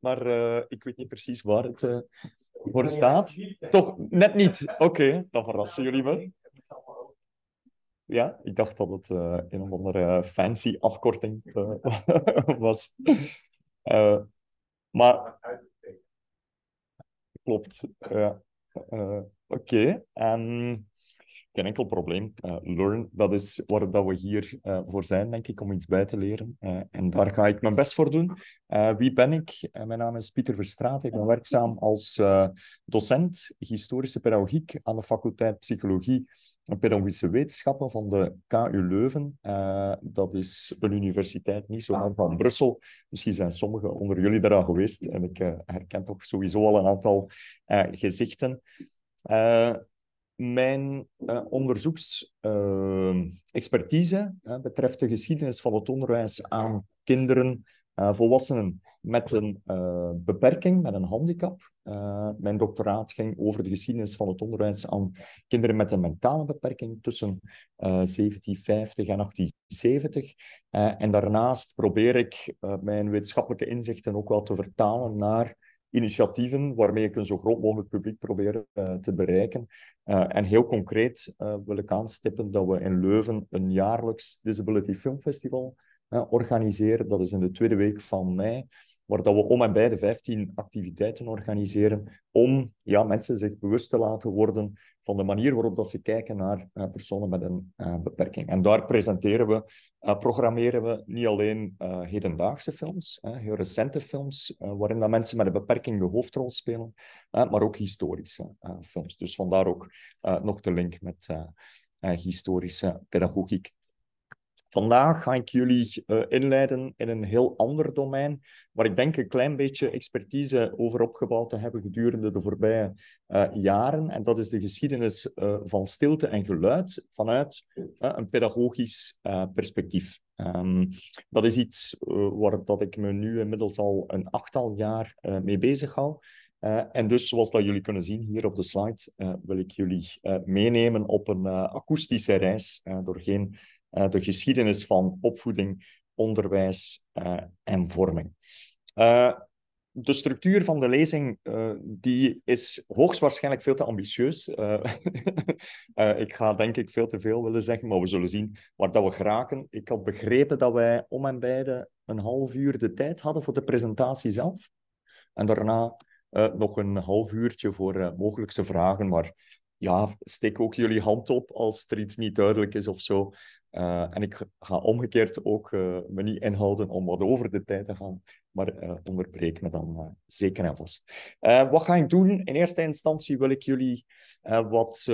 maar eh, ik weet niet precies waar het eh, voor staat. Toch, net niet. Oké, dan verrassen jullie me. Ja, ik dacht dat het eh, een of andere fancy afkorting was. maar... Klopt, Oké, en geen enkel probleem. Eh, learn, dat is waar dat we hier eh, voor zijn, denk ik, om iets bij te leren. Eh, en daar ga ik mijn best voor doen. wie ben ik? mijn naam is Pieter Verstraat. Ik ben werkzaam als docent historische pedagogiek aan de faculteit Psychologie en Pedagogische Wetenschappen van de KU Leuven. dat is een universiteit niet zo lang van Brussel. Misschien zijn sommigen onder jullie daar al geweest. En ik herken toch sowieso al een aantal gezichten mijn eh, onderzoeksexpertise ehm, betreft de geschiedenis van het onderwijs aan kinderen, eh, volwassenen met een eh, beperking, met een handicap. mijn doctoraat ging over de geschiedenis van het onderwijs aan kinderen met een mentale beperking tussen 1750 en 1870. en daarnaast probeer ik mijn wetenschappelijke inzichten ook wel te vertalen naar initiatieven waarmee ik een zo groot mogelijk publiek probeer eh, te bereiken. Eh, en heel concreet eh, wil ik aanstippen dat we in Leuven een jaarlijks Disability Film Festival organiseren. Dat is in de tweede week van mei waar dat we om en bij de 15 activiteiten organiseren om ja, mensen zich bewust te laten worden van de manier waarop dat ze kijken naar eh, personen met een eh, beperking. En daar presenteren we, eh, programmeren we niet alleen hedendaagse films, heel recente films, waarin dat mensen met een beperking de hoofdrol spelen, maar ook historische films. Dus vandaar ook nog de link met historische pedagogiek. Vandaag ga ik jullie eh, inleiden in een heel ander domein, waar ik denk een klein beetje expertise over opgebouwd te hebben gedurende de voorbije eh, jaren. En dat is de geschiedenis eh, van stilte en geluid vanuit een pedagogisch perspectief. Ehm, dat is iets waar dat ik me nu inmiddels al een achttal jaar mee bezig hou. en dus, zoals dat jullie kunnen zien hier op de slide, wil ik jullie meenemen op een akoestische reis doorheen eh, de geschiedenis van opvoeding, onderwijs eh, en vorming. Eh, de structuur van de lezing die is hoogstwaarschijnlijk veel te ambitieus. ik ga denk ik veel te veel willen zeggen, maar we zullen zien waar dat we geraken. Ik had begrepen dat wij om en beide een half uur de tijd hadden voor de presentatie zelf. En daarna nog een half uurtje voor mogelijke vragen. Maar ja, steek ook jullie hand op als er iets niet duidelijk is of zo. Eh, en ik ga omgekeerd ook eh, me niet inhouden om wat over de tijd te gaan, maar eh, onderbreek me dan zeker en vast. wat ga ik doen? In eerste instantie wil ik jullie wat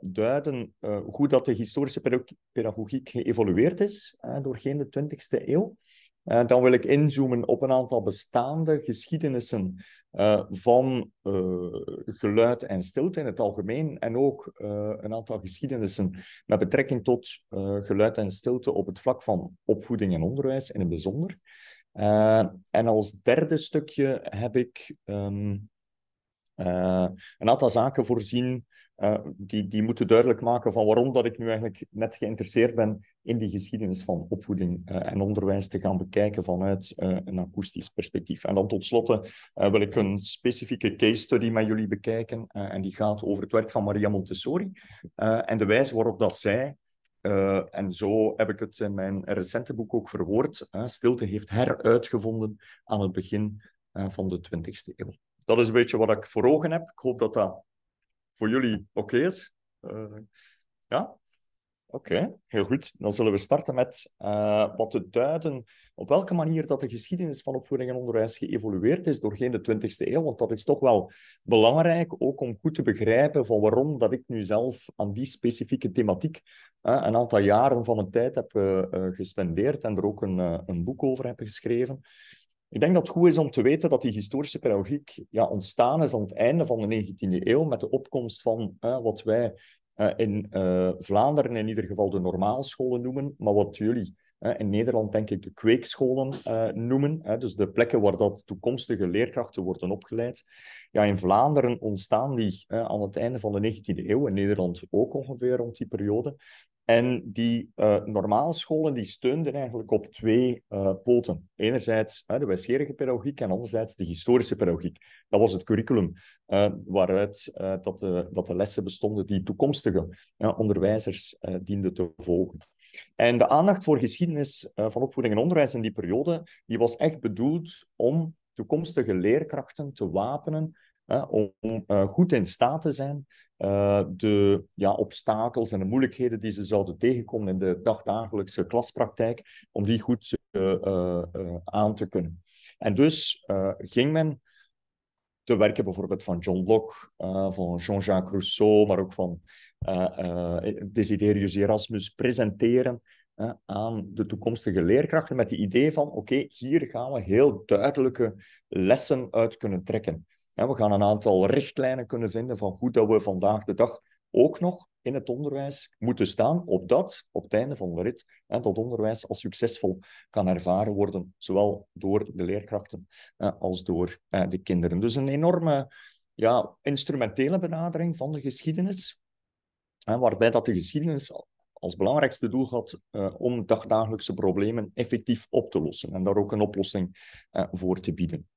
duiden hoe dat de historische pedagogiek geëvolueerd is doorheen de 20e eeuw. Eh, dan wil ik inzoomen op een aantal bestaande geschiedenissen eh, van eh, geluid en stilte in het algemeen. En ook een aantal geschiedenissen met betrekking tot geluid en stilte op het vlak van opvoeding en onderwijs in het bijzonder. en als derde stukje heb ik ehm, uh, een aantal zaken voorzien eh, die, die moeten duidelijk maken van waarom dat ik nu eigenlijk net geïnteresseerd ben in die geschiedenis van opvoeding eh, en onderwijs te gaan bekijken vanuit een akoestisch perspectief. En dan tot slotte wil ik een specifieke case study met jullie bekijken en die gaat over het werk van Maria Montessori en de wijze waarop dat zij en zo heb ik het in mijn recente boek ook verwoord. stilte heeft heruitgevonden aan het begin van de 20e eeuw dat is een beetje wat ik voor ogen heb. Ik hoop dat dat voor jullie oké is. Eh, ja? Oké, heel goed. Dan zullen we starten met eh, wat te duiden op welke manier dat de geschiedenis van opvoeding en onderwijs geëvolueerd is doorheen de 20e eeuw. Want dat is toch wel belangrijk, ook om goed te begrijpen van waarom dat ik nu zelf aan die specifieke thematiek eh, een aantal jaren van mijn tijd heb gespendeerd en er ook een, een boek over heb geschreven. Ik denk dat het goed is om te weten dat die historische pedagogiek ja, ontstaan is aan het einde van de 19e eeuw met de opkomst van wat wij eh, in eh, Vlaanderen in ieder geval de normaalscholen noemen, maar wat jullie in Nederland denk ik de kweekscholen eh, noemen, dus de plekken waar dat toekomstige leerkrachten worden opgeleid. Ja, in Vlaanderen ontstaan die aan het einde van de 19e eeuw, in Nederland ook ongeveer rond die periode. En die uh, normale scholen die steunden eigenlijk op twee eh, poten. Enerzijds de wijsgerige pedagogiek en anderzijds de historische pedagogiek. Dat was het curriculum eh, waaruit dat de, dat, de, lessen bestonden die toekomstige onderwijzers dienden te volgen. En de aandacht voor geschiedenis van opvoeding en onderwijs in die periode die was echt bedoeld om toekomstige leerkrachten te wapenen hè, om eh, goed in staat te zijn eh, de ja, obstakels en de moeilijkheden die ze zouden tegenkomen in de dagdagelijkse klaspraktijk, om die goed eh, aan te kunnen. En dus ging men te werken bijvoorbeeld van John Locke, van Jean-Jacques Rousseau, maar ook van Desiderius Erasmus presenteren aan de toekomstige leerkrachten met het idee van oké, hier gaan we heel duidelijke lessen uit kunnen trekken we gaan een aantal richtlijnen kunnen vinden van hoe dat we vandaag de dag ook nog in het onderwijs moeten staan, opdat op het einde van de rit dat onderwijs als succesvol kan ervaren worden, zowel door de leerkrachten als door eh, de kinderen. Dus een enorme ja, instrumentele benadering van de geschiedenis, waarbij dat de geschiedenis als belangrijkste doel had eh, om dagdagelijkse problemen effectief op te lossen en daar ook een oplossing eh, voor te bieden.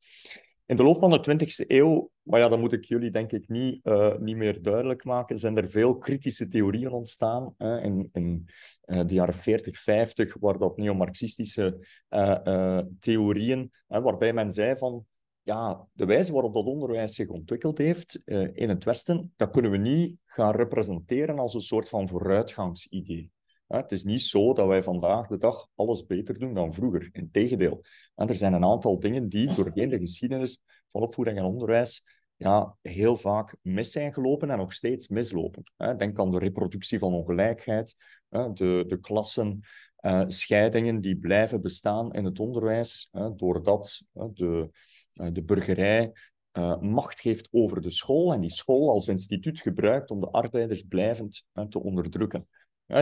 In de loop van de 20e eeuw, maar ja, dat moet ik jullie denk ik niet, eh, niet meer duidelijk maken, zijn er veel kritische theorieën ontstaan. Hè, in, in eh, de jaren 40, 50, waar dat neomarxistische uh, theorieën, hè, waarbij men zei van, ja, de wijze waarop dat onderwijs zich ontwikkeld heeft in het Westen, dat kunnen we niet gaan representeren als een soort van vooruitgangsidee. Het is niet zo dat wij vandaag de dag alles beter doen dan vroeger. Integendeel. Er zijn een aantal dingen die doorheen de geschiedenis van opvoeding en onderwijs ja, heel vaak mis zijn gelopen en nog steeds mislopen. Denk aan de reproductie van ongelijkheid, de, de klassen, eh, scheidingen die blijven bestaan in het onderwijs, doordat de, eh, de burgerij eh, macht heeft over de school en die school als instituut gebruikt om de arbeiders blijvend te onderdrukken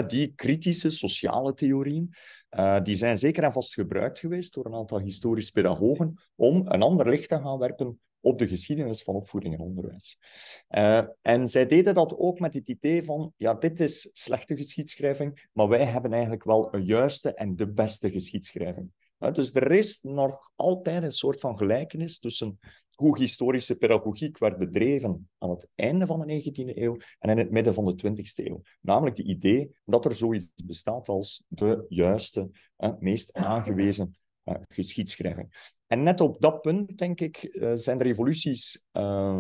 die kritische sociale theorieën, eh, die zijn zeker en vast gebruikt geweest door een aantal historisch pedagogen om een ander licht te gaan werpen op de geschiedenis van opvoeding en onderwijs. Eh, en zij deden dat ook met het idee van, ja, dit is slechte geschiedschrijving, maar wij hebben eigenlijk wel een juiste en de beste geschiedschrijving. dus er is nog altijd een soort van gelijkenis tussen hoe historische pedagogiek werd bedreven aan het einde van de 19e eeuw en in het midden van de 20e eeuw. Namelijk het idee dat er zoiets bestaat als de juiste, meest aangewezen eh, geschiedschrijving. En net op dat punt, denk ik, eh, zijn er evoluties eh,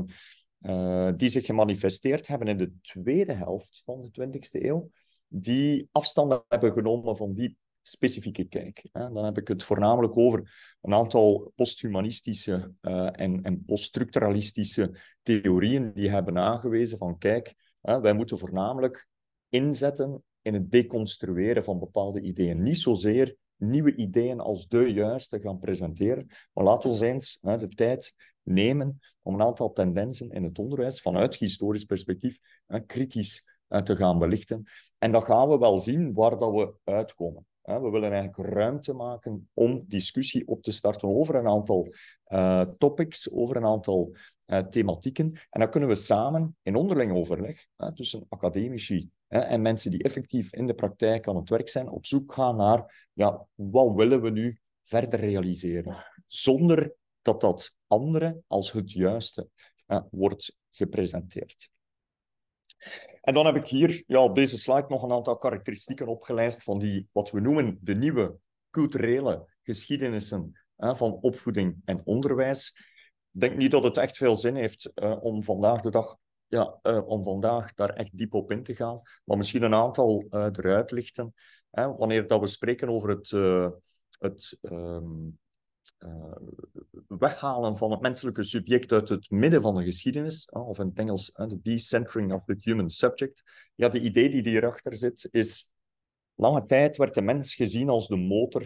die zich gemanifesteerd hebben in de tweede helft van de 20e eeuw, die afstand hebben genomen van die specifieke kijk. Hè. Dan heb ik het voornamelijk over een aantal posthumanistische eh, en, en poststructuralistische theorieën die hebben aangewezen van kijk, hè, wij moeten voornamelijk inzetten in het deconstrueren van bepaalde ideeën. Niet zozeer nieuwe ideeën als de juiste gaan presenteren, maar laten we eens hè, de tijd nemen om een aantal tendensen in het onderwijs vanuit historisch perspectief kritisch eh, te gaan belichten. En dan gaan we wel zien waar dat we uitkomen. We willen eigenlijk ruimte maken om discussie op te starten over een aantal eh, topics, over een aantal eh, thematieken. En dan kunnen we samen in onderling overleg tussen academici en mensen die effectief in de praktijk aan het werk zijn, op zoek gaan naar ja, wat willen we nu verder realiseren, zonder dat dat andere als het juiste wordt gepresenteerd. En dan heb ik hier ja, op deze slide nog een aantal karakteristieken opgelijst van die, wat we noemen de nieuwe culturele geschiedenissen hè, van opvoeding en onderwijs. Ik denk niet dat het echt veel zin heeft eh, om vandaag de dag ja, eh, om vandaag daar echt diep op in te gaan, maar misschien een aantal uh, eruit lichten. Hè, wanneer dat we spreken over het, het ehm, eh, weghalen van het menselijke subject uit het midden van de geschiedenis, of in het Engels de decentering of the human subject, ja, de idee die hierachter zit is, lange tijd werd de mens gezien als de motor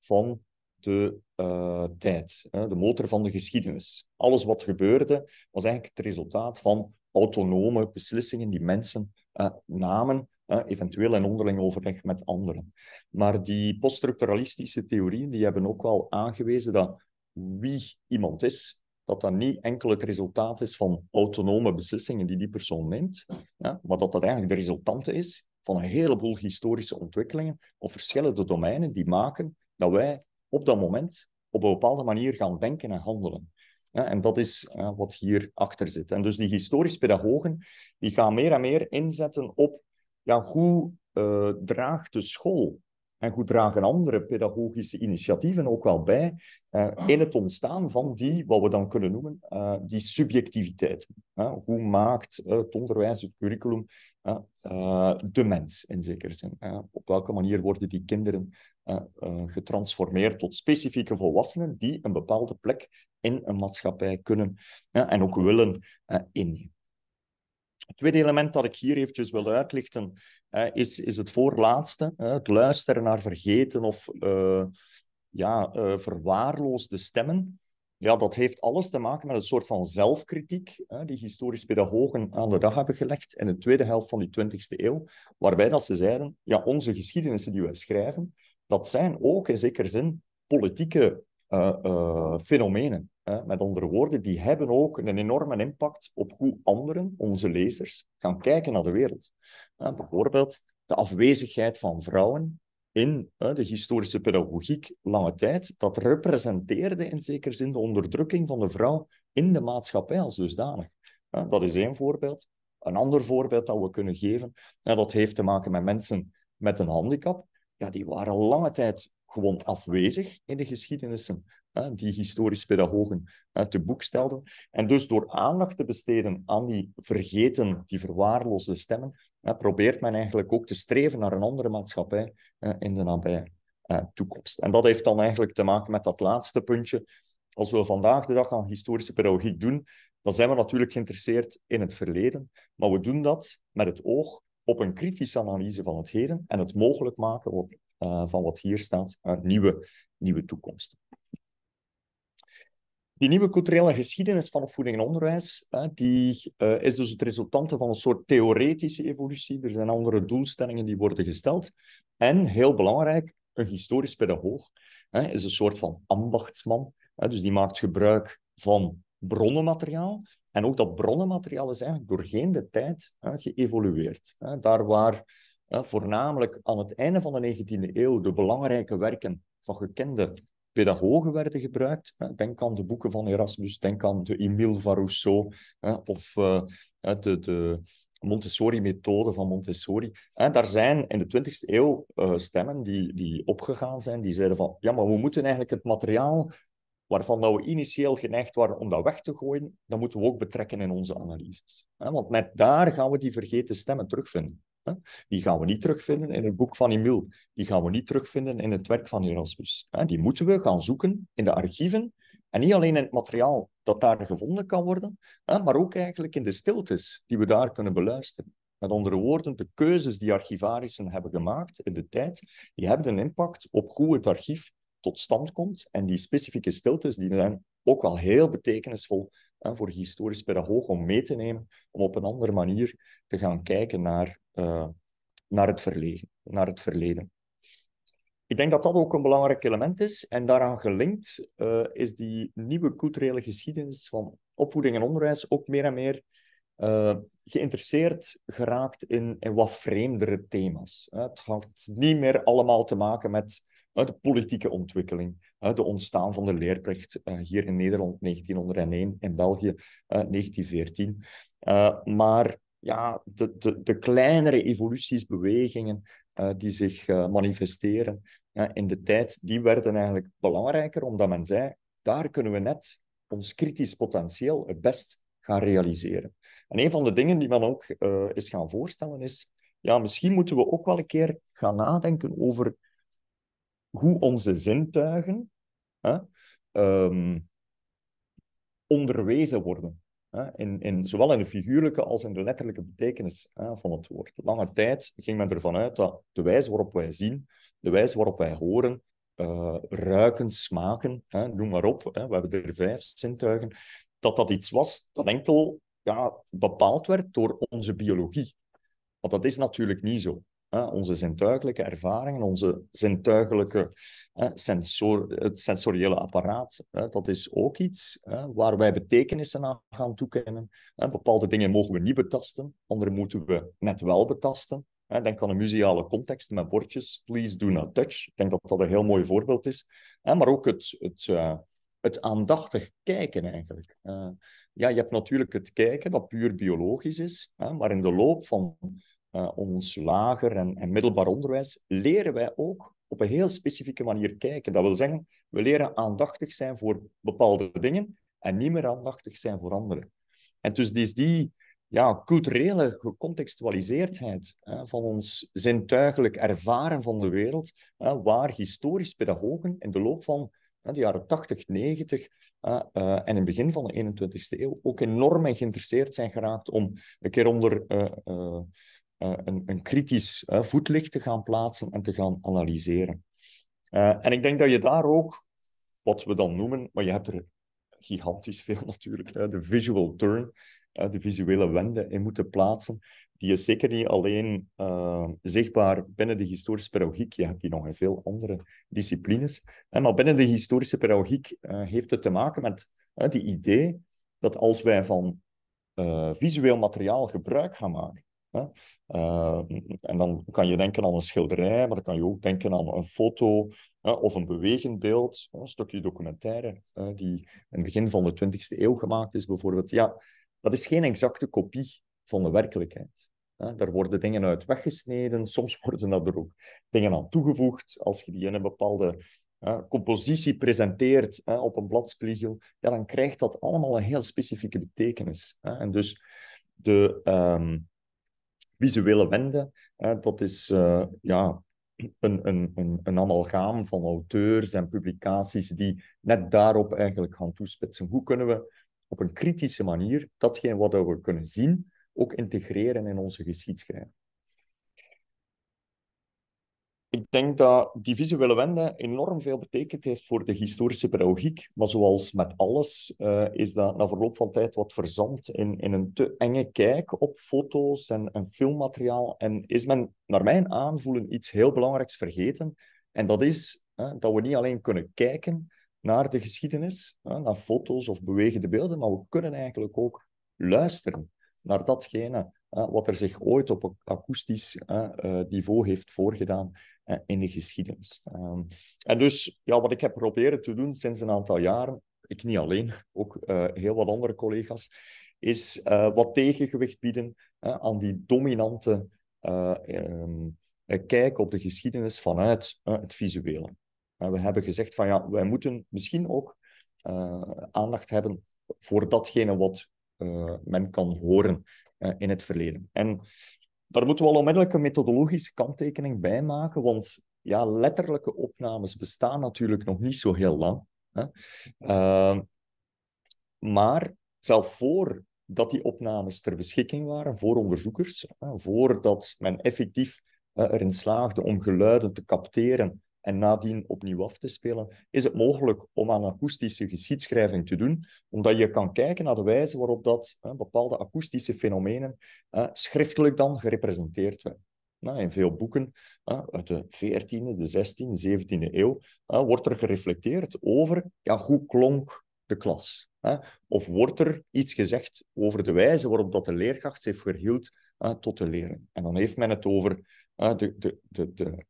van de eh, tijd, de motor van de geschiedenis. Alles wat gebeurde was eigenlijk het resultaat van autonome beslissingen die mensen eh, namen eventueel in onderling overleg met anderen. Maar die poststructuralistische theorieën die hebben ook wel aangewezen dat wie iemand is, dat dat niet enkel het resultaat is van autonome beslissingen die die persoon neemt, maar dat dat eigenlijk de resultante is van een heleboel historische ontwikkelingen op verschillende domeinen die maken dat wij op dat moment op een bepaalde manier gaan denken en handelen. en dat is wat hierachter zit. En dus die historisch pedagogen die gaan meer en meer inzetten op ja, hoe eh, draagt de school en hoe dragen andere pedagogische initiatieven ook wel bij eh, in het ontstaan van die, wat we dan kunnen noemen, eh, die subjectiviteit. hoe maakt het onderwijs, het curriculum, de mens in zekere zin? op welke manier worden die kinderen getransformeerd tot specifieke volwassenen die een bepaalde plek in een maatschappij kunnen en ook willen innemen? Het tweede element dat ik hier eventjes wil uitlichten, is, is het voorlaatste. het luisteren naar vergeten of eh, ja, eh, verwaarloosde stemmen. Ja, dat heeft alles te maken met een soort van zelfkritiek hè, die historisch pedagogen aan de dag hebben gelegd in de tweede helft van die 20e eeuw, waarbij dat ze zeiden, ja, onze geschiedenissen die wij schrijven, dat zijn ook in zekere zin politieke eh, eh, fenomenen. Met andere woorden, die hebben ook een enorme impact op hoe anderen, onze lezers, gaan kijken naar de wereld. bijvoorbeeld de afwezigheid van vrouwen in de historische pedagogiek lange tijd, dat representeerde in zekere zin de onderdrukking van de vrouw in de maatschappij als dusdanig. dat is één voorbeeld. Een ander voorbeeld dat we kunnen geven, dat heeft te maken met mensen met een handicap. Ja, die waren lange tijd gewoon afwezig in de geschiedenissen die historisch pedagogen te boek stelden. En dus door aandacht te besteden aan die vergeten, die verwaarloosde stemmen, probeert men eigenlijk ook te streven naar een andere maatschappij in de nabije eh, toekomst. En dat heeft dan eigenlijk te maken met dat laatste puntje. Als we vandaag de dag aan historische pedagogiek doen, dan zijn we natuurlijk geïnteresseerd in het verleden, maar we doen dat met het oog op een kritische analyse van het heden en het mogelijk maken eh, van wat hier staat nieuwe, nieuwe toekomsten. Die nieuwe culturele geschiedenis van opvoeding en onderwijs die, eh, is dus het resultante van een soort theoretische evolutie. Er zijn andere doelstellingen die worden gesteld. En heel belangrijk, een historisch pedagoog is een soort van ambachtsman. dus die maakt gebruik van bronnenmateriaal. En ook dat bronnenmateriaal is eigenlijk doorheen de tijd geëvolueerd. daar waar voornamelijk aan het einde van de 19e eeuw de belangrijke werken van gekende pedagogen werden gebruikt. Denk aan de boeken van Erasmus, denk aan de Emile van Rousseau of eh, de, de Montessori-methode van Montessori. daar zijn in de 20e eeuw eh, stemmen die, die opgegaan zijn, die zeiden van ja, maar we moeten eigenlijk het materiaal waarvan dat we initieel geneigd waren om dat weg te gooien, dat moeten we ook betrekken in onze analyses. Want net daar gaan we die vergeten stemmen terugvinden. Die gaan we niet terugvinden in het boek van Emil. Die gaan we niet terugvinden in het werk van Erasmus. Die moeten we gaan zoeken in de archieven. En niet alleen in het materiaal dat daar gevonden kan worden, maar ook eigenlijk in de stiltes die we daar kunnen beluisteren. Met andere woorden, de keuzes die archivarissen hebben gemaakt in de tijd, die hebben een impact op hoe het archief tot stand komt. En die specifieke stiltes die zijn ook wel heel betekenisvol voor historisch pedagoog om mee te nemen, om op een andere manier te gaan kijken naar eh, naar, het verleden, naar het verleden. Ik denk dat dat ook een belangrijk element is. En daaraan gelinkt eh, is die nieuwe culturele geschiedenis van opvoeding en onderwijs ook meer en meer eh, geïnteresseerd geraakt in, in wat vreemdere thema's. Het heeft niet meer allemaal te maken met de politieke ontwikkeling, de ontstaan van de leerplicht hier in Nederland 1901, in België 1914. maar ja, de, de, de kleinere evolutiesbewegingen uh, die zich eh, manifesteren in de tijd, die werden eigenlijk belangrijker, omdat men zei, daar kunnen we net ons kritisch potentieel het best gaan realiseren. En een van de dingen die men ook uh, is gaan voorstellen is, ja, misschien moeten we ook wel een keer gaan nadenken over hoe onze zintuigen ehm, onderwezen worden in, in, zowel in de figuurlijke als in de letterlijke betekenis hè, van het woord. Lange tijd ging men ervan uit dat de wijze waarop wij zien, de wijze waarop wij horen, eh, ruiken, smaken, hè, noem maar op, hè, we hebben er vijf zintuigen, dat dat iets was dat enkel ja, bepaald werd door onze biologie. Want dat is natuurlijk niet zo onze zintuigelijke ervaringen, onze zintuigelijke sensor, het sensoriële apparaat, dat is ook iets waar wij betekenissen aan gaan toekennen. bepaalde dingen mogen we niet betasten, andere moeten we net wel betasten. Denk aan een museale context met bordjes, please do not touch. Ik denk dat dat een heel mooi voorbeeld is. Maar ook het, het, eh, het aandachtig kijken eigenlijk. Eh, ja, je hebt natuurlijk het kijken dat puur biologisch is, maar in de loop van eh, ons lager en, middelbaar onderwijs, leren wij ook op een heel specifieke manier kijken. Dat wil zeggen, we leren aandachtig zijn voor bepaalde dingen en niet meer aandachtig zijn voor andere. En dus is die ja, culturele gecontextualiseerdheid eh, van ons zintuigelijk ervaren van de wereld, eh, waar historisch pedagogen in de loop van de jaren 80, 90 en in het begin van de 21ste eeuw ook enorm geïnteresseerd zijn geraakt om een keer onder eh, een, een, kritisch eh, voetlicht te gaan plaatsen en te gaan analyseren. Eh, en ik denk dat je daar ook, wat we dan noemen, maar je hebt er gigantisch veel natuurlijk, de visual turn, de visuele wende in moeten plaatsen. Die is zeker niet alleen zichtbaar binnen de historische pedagogiek, je hebt hier nog in veel andere disciplines. maar binnen de historische pedagogiek heeft het te maken met het die idee dat als wij van visueel materiaal gebruik gaan maken, eh, en dan kan je denken aan een schilderij, maar dan kan je ook denken aan een foto of een bewegend beeld, een stukje documentaire die in het begin van de 20e eeuw gemaakt is bijvoorbeeld. Ja, dat is geen exacte kopie van de werkelijkheid. daar worden dingen uit weggesneden, soms worden er ook dingen aan toegevoegd als je die in een bepaalde compositie presenteert op een bladspiegel, ja, dan krijgt dat allemaal een heel specifieke betekenis. en dus de, ehm, visuele wende. Hè, dat is eh, ja, een, een, een, een amalgaam van auteurs en publicaties die net daarop eigenlijk gaan toespitsen. Hoe kunnen we op een kritische manier datgene wat we kunnen zien ook integreren in onze geschiedschrijving? ik denk dat die visuele wende enorm veel betekend heeft voor de historische pedagogiek. Maar zoals met alles eh, is dat na verloop van tijd wat verzand in, in een te enge kijk op foto's en, filmmateriaal. En is men, naar mijn aanvoelen, iets heel belangrijks vergeten. En dat is eh, dat we niet alleen kunnen kijken naar de geschiedenis, eh, naar foto's of bewegende beelden, maar we kunnen eigenlijk ook luisteren naar datgene wat er zich ooit op akoestisch eh, niveau heeft voorgedaan eh, in de geschiedenis. Ehm, en dus, ja, wat ik heb proberen te doen sinds een aantal jaren, ik niet alleen, ook eh, heel wat andere collega's, is wat tegengewicht bieden aan die dominante um, kijk op de geschiedenis vanuit het visuele. we hebben gezegd van ja, wij moeten misschien ook uh, aandacht hebben voor datgene wat men kan horen eh, in het verleden. En daar moeten we al onmiddellijk een methodologische kanttekening bij maken, want ja, letterlijke opnames bestaan natuurlijk nog niet zo heel lang. Hè. Ehm, maar zelf voordat die opnames ter beschikking waren voor onderzoekers, hè, voordat men effectief eh, erin slaagde om geluiden te capteren en nadien opnieuw af te spelen, is het mogelijk om aan akoestische geschiedschrijving te doen, omdat je kan kijken naar de wijze waarop dat hè, bepaalde akoestische fenomenen hè, schriftelijk dan gerepresenteerd werden. Nou, in veel boeken hè, uit de 14e, de 16e, 17e eeuw wordt er gereflecteerd over ja, hoe klonk de klas. Of wordt er iets gezegd over de wijze waarop dat de leerkracht zich verhield tot de leren. En dan heeft men het over de, de, de, de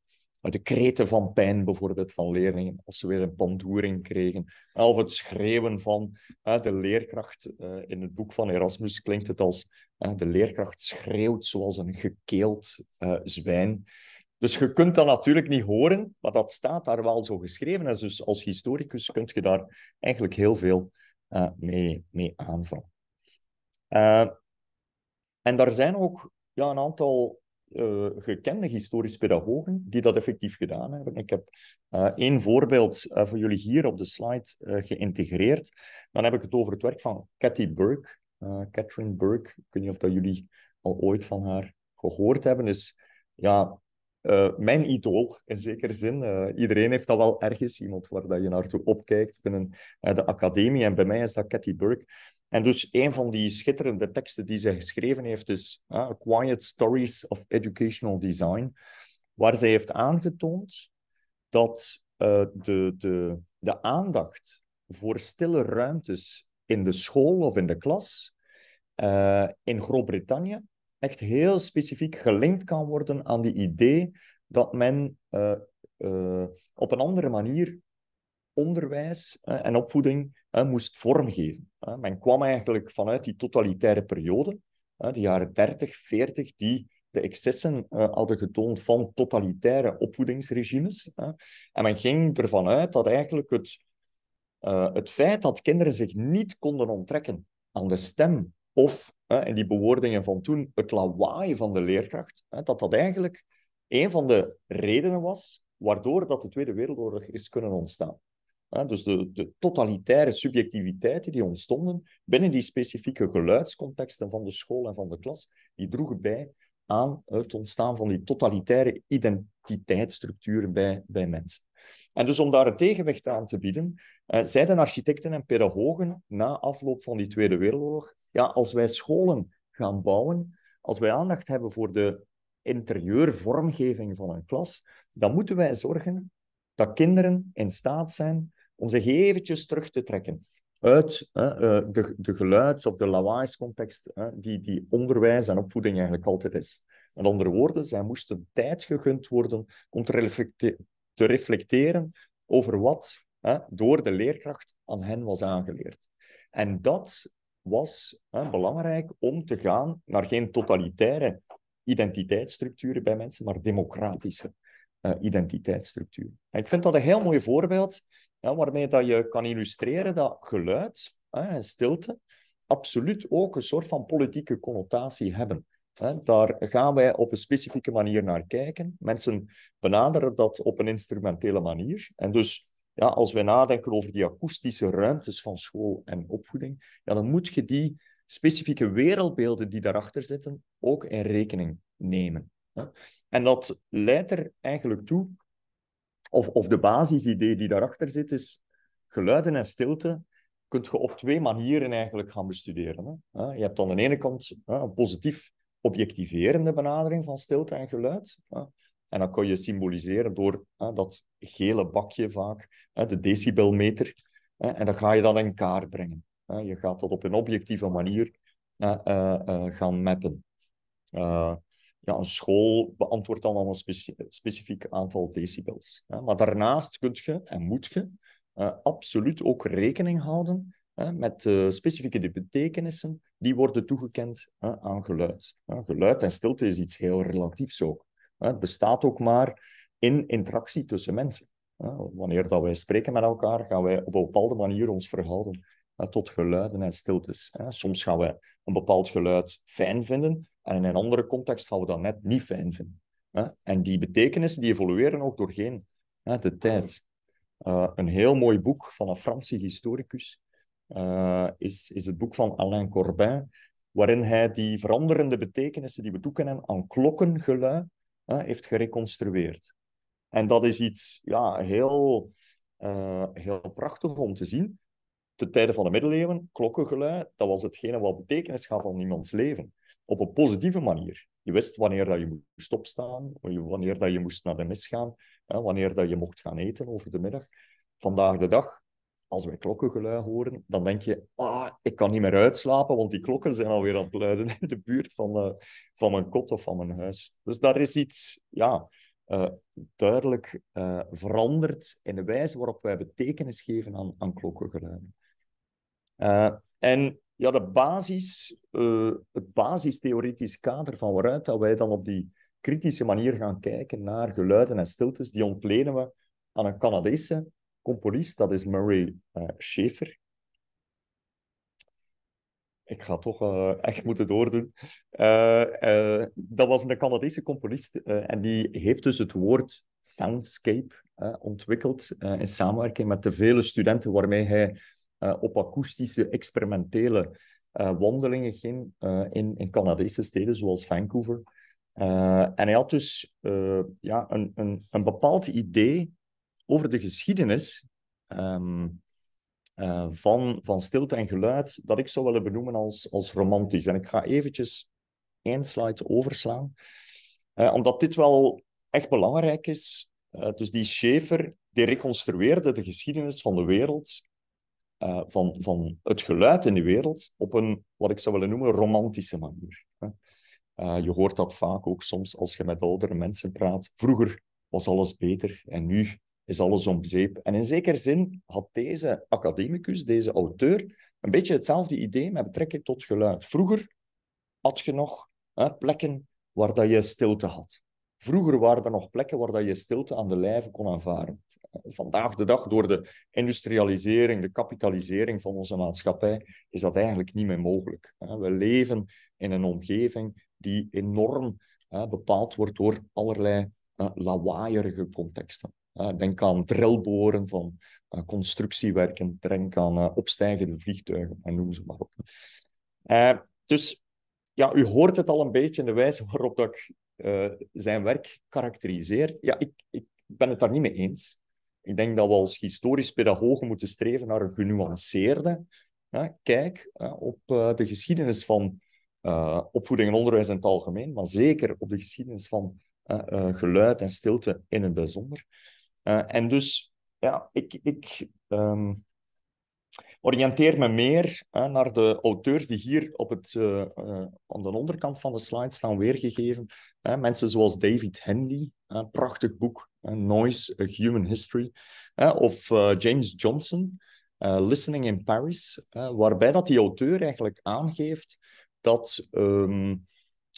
de kreten van pijn bijvoorbeeld van leerlingen als ze weer een bandoering kregen. Of het schreeuwen van de leerkracht. Eh, in het boek van Erasmus klinkt het als de leerkracht schreeuwt zoals een gekeeld eh, zwijn. Dus je kunt dat natuurlijk niet horen, maar dat staat daar wel zo geschreven. En dus als historicus kun je daar eigenlijk heel veel eh, mee, mee aanvangen. en daar zijn ook ja, een aantal eh, gekende historisch pedagogen die dat effectief gedaan hebben. Ik heb uh, één voorbeeld uh, voor jullie hier op de slide geïntegreerd. Dan heb ik het over het werk van Cathy Burke. Catherine Burke, ik weet niet of dat jullie al ooit van haar gehoord hebben. Dus ja, uh, mijn idool, in zekere zin. Eh, iedereen heeft dat wel ergens, iemand waar dat je naartoe opkijkt binnen eh, de academie. En bij mij is dat Cathy Burke. En dus een van die schitterende teksten die zij geschreven heeft is Quiet Stories of Educational Design, waar zij heeft aangetoond dat de, de, de aandacht voor stille ruimtes in de school of in de klas in Groot-Brittannië echt heel specifiek gelinkt kan worden aan die idee dat men eh, eh, op een andere manier onderwijs eh, en opvoeding moest vormgeven. men kwam eigenlijk vanuit die totalitaire periode, de jaren 30, 40, die de excessen hadden getoond van totalitaire opvoedingsregimes. en men ging ervan uit dat eigenlijk het, het feit dat kinderen zich niet konden onttrekken aan de stem of, in die bewoordingen van toen, het lawaai van de leerkracht, dat dat eigenlijk een van de redenen was waardoor dat de Tweede Wereldoorlog is kunnen ontstaan. Dus de, de totalitaire subjectiviteiten die ontstonden binnen die specifieke geluidscontexten van de school en van de klas, die droegen bij aan het ontstaan van die totalitaire ident tijdstructuur bij, bij mensen. En dus om daar een tegenwicht aan te bieden, eh, zeiden architecten en pedagogen na afloop van die Tweede Wereldoorlog, ja, als wij scholen gaan bouwen, als wij aandacht hebben voor de interieurvormgeving van een klas, dan moeten wij zorgen dat kinderen in staat zijn om zich eventjes terug te trekken uit eh, eh, de, de geluids- of de lawaaiscontext hè, eh, die, die onderwijs en opvoeding eigenlijk altijd is. Met andere woorden, zij moesten tijd gegund worden om te, reflecteren over wat hè, door de leerkracht aan hen was aangeleerd. En dat was hè, belangrijk om te gaan naar geen totalitaire identiteitsstructuren bij mensen, maar democratische uh, identiteitsstructuren. En ik vind dat een heel mooi voorbeeld waarmee dat je kan illustreren dat geluid en stilte absoluut ook een soort van politieke connotatie hebben. Daar gaan wij op een specifieke manier naar kijken. Mensen benaderen dat op een instrumentele manier. En dus ja, als wij nadenken over die akoestische ruimtes van school en opvoeding, ja, dan moet je die specifieke wereldbeelden die daarachter zitten ook in rekening nemen. En dat leidt er eigenlijk toe, of, of de basisidee die daarachter zit, is geluiden en stilte kunt je op twee manieren eigenlijk gaan bestuderen. Je hebt aan de ene kant een positief objectiverende benadering van stilte en geluid. En dat kun je symboliseren door dat gele bakje vaak, de decibelmeter. En dat ga je dan in kaart brengen. Je gaat dat op een objectieve manier eh, eh, gaan mappen. Eh, ja, een school beantwoordt dan al een specifiek aantal decibels. Maar daarnaast kun je en moet je absoluut ook rekening houden met eh, specifieke betekenissen, die worden toegekend aan geluid. geluid en stilte is iets heel relatiefs ook. het bestaat ook maar in interactie tussen mensen. wanneer dat wij spreken met elkaar, gaan wij op een bepaalde manier ons verhouden tot geluiden en stiltes. Soms gaan we een bepaald geluid fijn vinden en in een andere context gaan we dat net niet fijn vinden. En die betekenissen die evolueren ook doorheen de tijd. Eh, een heel mooi boek van een Franse historicus, eh, is, is het boek van Alain Corbin, waarin hij die veranderende betekenissen die we toekennen aan klokkengelui eh, heeft gereconstrueerd. En dat is iets ja, heel, uh, heel prachtig om te zien. Ten tijden van de middeleeuwen, klokkengelui, dat was hetgene wat betekenis gaf aan iemands leven. Op een positieve manier. Je wist wanneer dat je moest opstaan, wanneer dat je moest naar de mis gaan, wanneer dat je mocht gaan eten over de middag. Vandaag de dag als wij klokkengelui horen, dan denk je, ah, ik kan niet meer uitslapen, want die klokken zijn alweer aan het luiden in de buurt van, eh, van mijn kot of van mijn huis. Dus daar is iets ja, eh, duidelijk eh, veranderd in de wijze waarop wij betekenis geven aan, aan klokkengeluiden. en ja, de basis, het basistheoretisch kader van waaruit dat wij dan op die kritische manier gaan kijken naar geluiden en stiltes, die ontlenen we aan een Canadese componist, dat is Murray uh, Schaefer. Ik ga toch eh, echt moeten doordoen. Eh, dat was een Canadese componist en die heeft dus het woord soundscape ontwikkeld in samenwerking met de vele studenten waarmee hij op akoestische, experimentele wandelingen ging in, in Canadese steden zoals Vancouver. en hij had dus ja, een, een, een bepaald idee over de geschiedenis ehm, eh, van, van stilte en geluid dat ik zou willen benoemen als, als romantisch. En ik ga eventjes één slide overslaan, eh, omdat dit wel echt belangrijk is. Eh, dus die Schaefer, die reconstrueerde de geschiedenis van de wereld, van, van het geluid in de wereld, op een, wat ik zou willen noemen, romantische manier. je hoort dat vaak ook soms als je met oudere mensen praat. Vroeger was alles beter en nu is alles om zeep. En in zekere zin had deze academicus, deze auteur, een beetje hetzelfde idee met betrekking tot geluid. Vroeger had je nog hè, plekken waar dat je stilte had. Vroeger waren er nog plekken waar dat je stilte aan de lijve kon aanvaren. Vandaag de dag, door de industrialisering, de kapitalisering van onze maatschappij, is dat eigenlijk niet meer mogelijk. We leven in een omgeving die enorm bepaald wordt door allerlei lawaaierige contexten. Ah, denk aan drillboren van ah, constructiewerken, denk aan ah, opstijgende vliegtuigen, en noem ze maar op. Eh, dus ja, u hoort het al een beetje in de wijze waarop dat ik eh, zijn werk karakteriseer. Ja, ik, ik ben het daar niet mee eens. Ik denk dat we als historisch pedagogen moeten streven naar een genuanceerde kijk op eh, de geschiedenis van opvoeding en onderwijs in het algemeen, maar zeker op de geschiedenis van geluid en stilte in het bijzonder. Eh, en dus, ja, ik, ik ehm, oriënteer me meer eh, naar de auteurs die hier op het, uh, aan de onderkant van de slide staan weergegeven. mensen zoals David Handy, een prachtig boek, Noise, A Human History. of James Johnson, Listening in Paris, waarbij dat die auteur eigenlijk aangeeft dat... Ehm,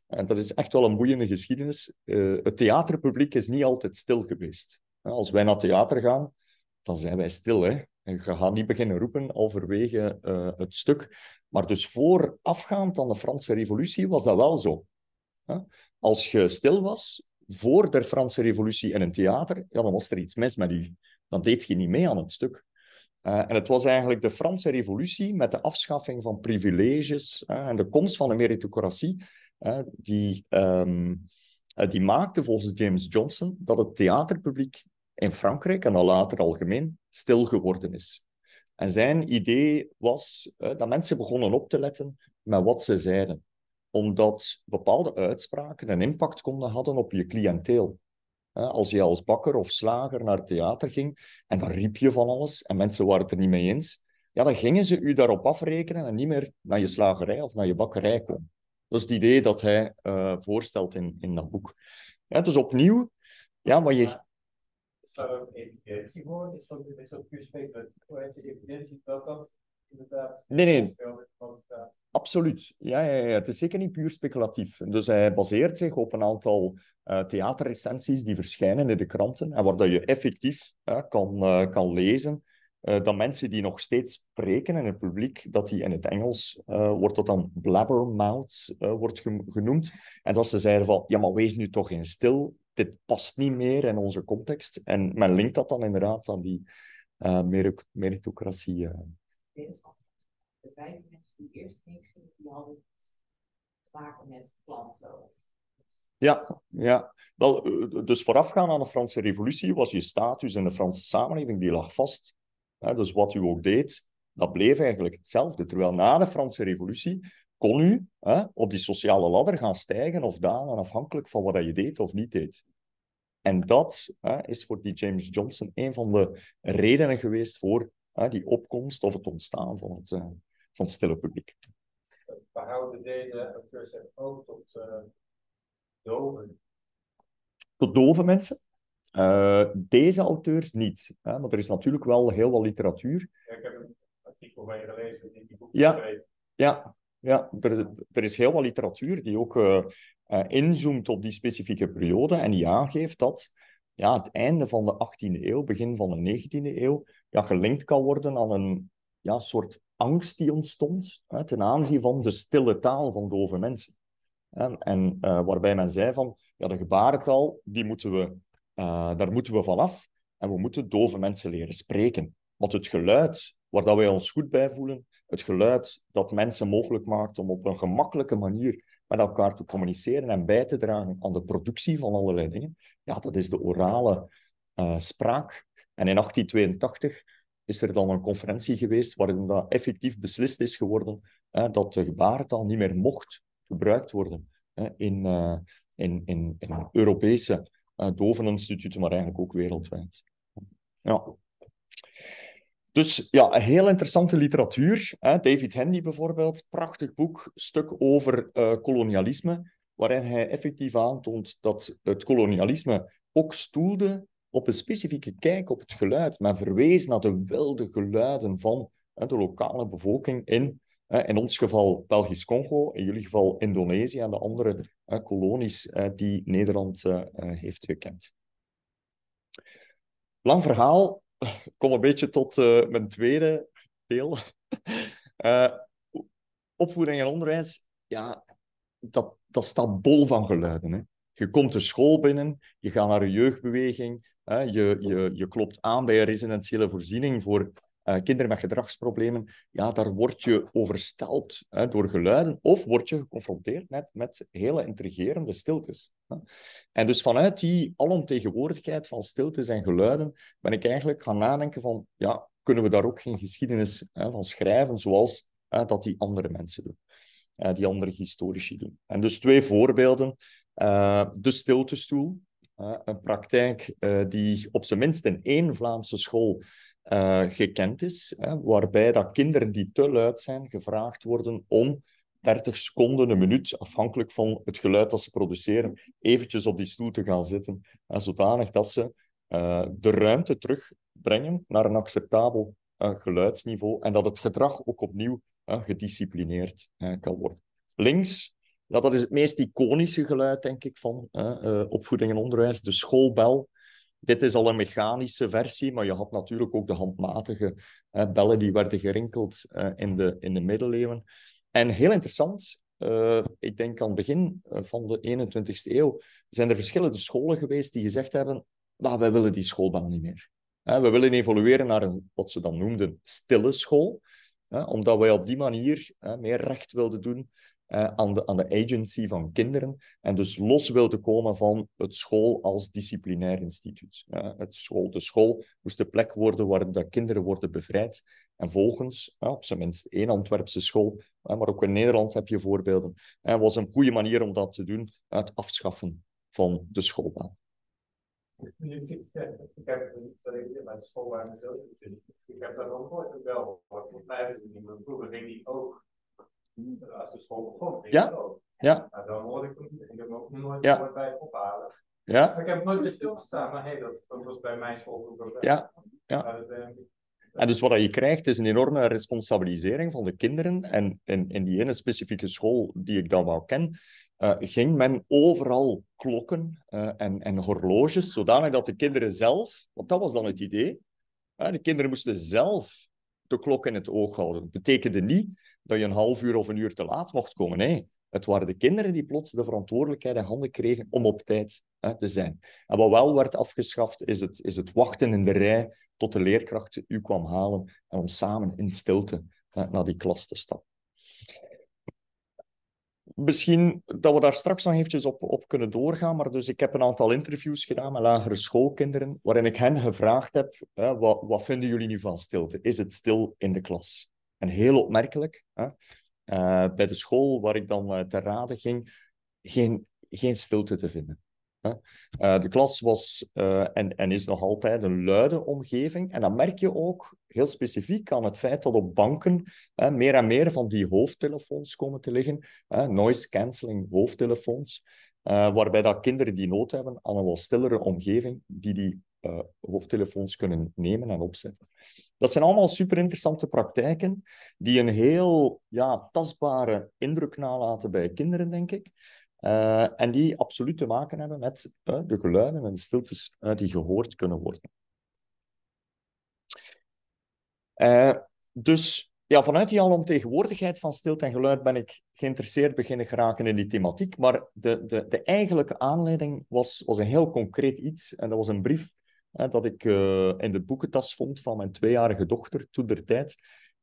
en dat is echt wel een boeiende geschiedenis. het theaterpubliek is niet altijd stil geweest. Als wij naar theater gaan, dan zijn wij stil. Hè? En je gaat niet beginnen roepen overwege eh, het stuk. Maar dus voorafgaand aan de Franse Revolutie was dat wel zo. Hè? Als je stil was voor de Franse Revolutie in een theater, ja, dan was er iets mis met u. Dan deed je niet mee aan het stuk. Eh, en het was eigenlijk de Franse Revolutie met de afschaffing van privileges en de komst van de meritocratie, die, ehm, eh, die maakte volgens James Johnson dat het theaterpubliek in Frankrijk en al later algemeen stil geworden is. En zijn idee was eh, dat mensen begonnen op te letten met wat ze zeiden, omdat bepaalde uitspraken een impact konden hadden op je cliënteel. Eh, als je als bakker of slager naar het theater ging en dan riep je van alles en mensen waren het er niet mee eens, ja, dan gingen ze u daarop afrekenen en niet meer naar je slagerij of naar je bakkerij komen. Dat is het idee dat hij eh, voorstelt in, in dat boek. Ja, dus opnieuw, ja, wat je zou evidentie voor? Is dat, is dat puur speculatief? Hoe heeft je evidentie dat dat inderdaad... Nee, nee. Absoluut. Ja, ja, ja, het is zeker niet puur speculatief. Dus hij baseert zich op een aantal uh, theaterrecensies die verschijnen in de kranten en waar dat je effectief eh, kan, eh, kan lezen dat mensen die nog steeds spreken in het publiek, dat die in het Engels, wordt dat dan blabbermouth wordt genoemd. En dat ze zeiden van, ja, maar wees nu toch in stil dit past niet meer in onze context. En men linkt dat dan inderdaad aan die uh, meritocratie. Uh. De vijf mensen die eerst gingen, die hadden te maken met planten of ja, ja. Wel, eh, dus voorafgaand aan de Franse Revolutie was je status in de Franse samenleving die lag vast. dus wat u ook deed, dat bleef eigenlijk hetzelfde. Terwijl na de Franse Revolutie kon u hè, op die sociale ladder gaan stijgen of dalen, afhankelijk van wat je deed of niet deed. En dat hè, is voor die James Johnson een van de redenen geweest voor hè, die opkomst of het ontstaan van het, eh, van het stille publiek. houden deze auteurs ook tot uh, doven? Tot dove mensen? Eh, deze auteurs niet. Hè, maar er is natuurlijk wel heel wat literatuur. Ja, ik heb een artikel van je gelezen, die boek ja. Ja, ja, er, er, is heel wat literatuur die ook eh, eh, inzoomt op die specifieke periode en die aangeeft dat ja, het einde van de 18e eeuw, begin van de 19e eeuw, ja, gelinkt kan worden aan een ja, soort angst die ontstond hè, ten aanzien van de stille taal van dove mensen. En, en eh, waarbij men zei van, ja, de gebarentaal, die moeten we, daar moeten we vanaf en we moeten dove mensen leren spreken. Want het geluid waar wij ons goed bij voelen. Het geluid dat mensen mogelijk maakt om op een gemakkelijke manier met elkaar te communiceren en bij te dragen aan de productie van allerlei dingen. Ja, dat is de orale eh, spraak. En in 1882 is er dan een conferentie geweest waarin dat effectief beslist is geworden hè, dat de gebarentaal niet meer mocht gebruikt worden hè, in, eh, in, in, in, Europese uh, doveninstituten, maar eigenlijk ook wereldwijd. Ja. Dus ja, een heel interessante literatuur. Hè? David Handy bijvoorbeeld, prachtig boek, stuk over eh, kolonialisme, waarin hij effectief aantoont dat het kolonialisme ook stoelde op een specifieke kijk op het geluid. maar verwees naar de wilde geluiden van hè, de lokale bevolking in, hè, in ons geval Belgisch-Congo, in jullie geval Indonesië en de andere kolonies die Nederland eh, eh, heeft gekend. Lang verhaal, kom een beetje tot eh, mijn tweede deel. Eh, opvoeding en onderwijs, ja, dat, dat staat bol van geluiden. Hè. Je komt de school binnen, je gaat naar een jeugdbeweging, hè, je, je, je klopt aan bij een residentiële voorziening voor eh, kinderen met gedragsproblemen, ja, daar word je oversteld hè, door geluiden of word je geconfronteerd net met hele intrigerende stiltes. Hè. En dus vanuit die alomtegenwoordigheid van stiltes en geluiden ben ik eigenlijk gaan nadenken van, ja, kunnen we daar ook geen geschiedenis hè, van schrijven zoals dat die andere mensen doen? Eh, die andere historici doen. En dus twee voorbeelden. Eh, de stiltestoel, een praktijk die op zijn minst in één Vlaamse school eh, gekend is, hè, waarbij dat kinderen die te luid zijn gevraagd worden om 30 seconden, een minuut, afhankelijk van het geluid dat ze produceren, eventjes op die stoel te gaan zitten, hè, zodanig dat ze eh, de ruimte terugbrengen naar een acceptabel eh, geluidsniveau en dat het gedrag ook opnieuw gedisciplineerd kan worden. Links ja, dat is het meest iconische geluid, denk ik, van opvoeding en onderwijs. De schoolbel, dit is al een mechanische versie, maar je had natuurlijk ook de handmatige bellen die werden gerinkeld eh, in, de, in de middeleeuwen. En heel interessant, eh, ik denk aan het begin eh, van de 21ste eeuw, zijn er verschillende scholen geweest die gezegd hebben, nou, wij willen die schoolbaan niet meer. we willen evolueren naar een, wat ze dan noemden stille school, omdat wij op die manier meer recht wilden doen eh, aan, de, aan de agency van kinderen. En dus los wilde komen van het school als disciplinair instituut. Ja, het school, de school moest de plek worden waar de kinderen worden bevrijd. En volgens, op zijn minst één Antwerpse school, maar ook in Nederland heb je voorbeelden, was een goede manier om dat te doen, het afschaffen van de schoolbaan. ik heb het nooit een school voor. Ik heb dat ook nooit wel. Volgens mij hebben ze niet, meer, vroeger ging die ook als de school begon. Ja? Ja. Nou, dan hoorde ik hem. heb nooit ja. bij het ophalen. Ja. Ik heb nooit meer stilgestaan, maar hey, dat, was bij mijn school ook. Ja. ja. Eh, en dus wat je krijgt is een enorme responsabilisering van de kinderen. En in, in die ene specifieke school die ik dan wel ken, eh, ging men overal klokken eh, en, en horloges, zodanig dat de kinderen zelf, want dat was dan het idee, de kinderen moesten zelf de klok in het oog houden. Dat betekende niet dat je een half uur of een uur te laat mocht komen. Nee, het waren de kinderen die plots de verantwoordelijkheid in handen kregen om op tijd hè, te zijn. En wat wel werd afgeschaft, is het, is het wachten in de rij tot de leerkracht u kwam halen en om samen in stilte naar die klas te stappen. Misschien dat we daar straks nog eventjes op, op kunnen doorgaan, maar dus ik heb een aantal interviews gedaan met lagere schoolkinderen, waarin ik hen gevraagd heb, hè, wat, wat vinden jullie nu van stilte? Is het stil in de klas? En heel opmerkelijk, hè? Eh, bij de school waar ik dan ter eh, te raden ging, geen, geen stilte te vinden. Hè? Eh, de klas was en, en is nog altijd een luide omgeving. En dat merk je ook heel specifiek aan het feit dat op banken meer en meer van die hoofdtelefoons komen te liggen. noise cancelling hoofdtelefoons. waarbij dat kinderen die nood hebben aan een wat stillere omgeving, die die hoofdtelefoons kunnen nemen en opzetten. Dat zijn allemaal super interessante praktijken die een heel ja, tastbare indruk nalaten bij kinderen, denk ik. Eh, en die absoluut te maken hebben met eh, de geluiden en de stiltes eh, die gehoord kunnen worden. dus ja, vanuit die alomtegenwoordigheid van stilte en geluid ben ik geïnteresseerd beginnen geraken in die thematiek. Maar de, de, de eigenlijke aanleiding was, was een heel concreet iets. En dat was een brief dat ik eh, in de boekentas vond van mijn tweejarige dochter toen der tijd,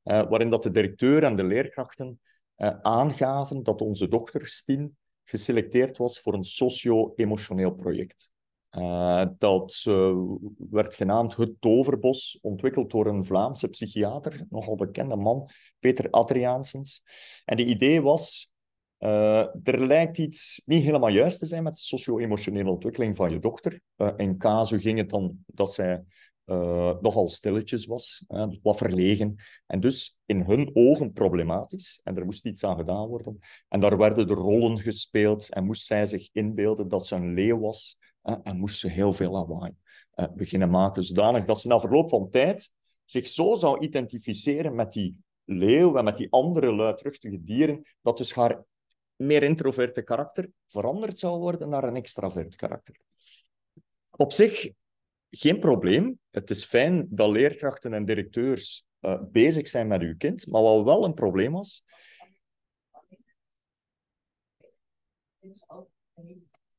eh, waarin dat de directeur en de leerkrachten eh, aangaven dat onze dochter Stien geselecteerd was voor een socio-emotioneel project. dat werd genaamd Het Toverbos, ontwikkeld door een Vlaamse psychiater, nogal bekende man, Peter Adriaansens. En de idee was eh, er lijkt iets niet helemaal juist te zijn met de socio-emotionele ontwikkeling van je dochter. Eh, in casu ging het dan dat zij uh, nogal stilletjes was, wat verlegen. En dus in hun ogen problematisch. En er moest iets aan gedaan worden. En daar werden de rollen gespeeld. En moest zij zich inbeelden dat ze een leeuw was. en moest ze heel veel lawaai beginnen maken. Zodanig dat ze na verloop van tijd zich zo zou identificeren met die leeuw en met die andere luidruchtige dieren, dat dus haar meer introverte karakter veranderd zou worden naar een extravert karakter. Op zich geen probleem. Het is fijn dat leerkrachten en directeurs eh, bezig zijn met uw kind, maar wat wel een probleem was.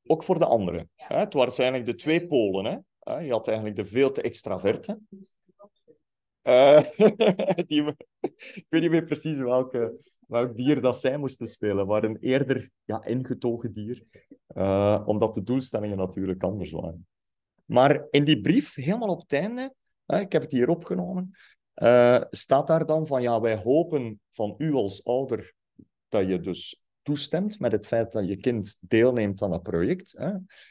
Ook voor de anderen. Hè? Het waren eigenlijk de twee polen. Hè? Eh, je had eigenlijk de veel te extraverte. Uh, die, ik weet niet meer precies welke welk dier dat zij moesten spelen, waar een eerder ja, ingetogen dier. Eh, omdat de doelstellingen natuurlijk anders waren. Maar in die brief, helemaal op het einde, ik heb het hier opgenomen, eh, staat daar dan van, ja, wij hopen van u als ouder dat je dus toestemt met het feit dat je kind deelneemt aan het project.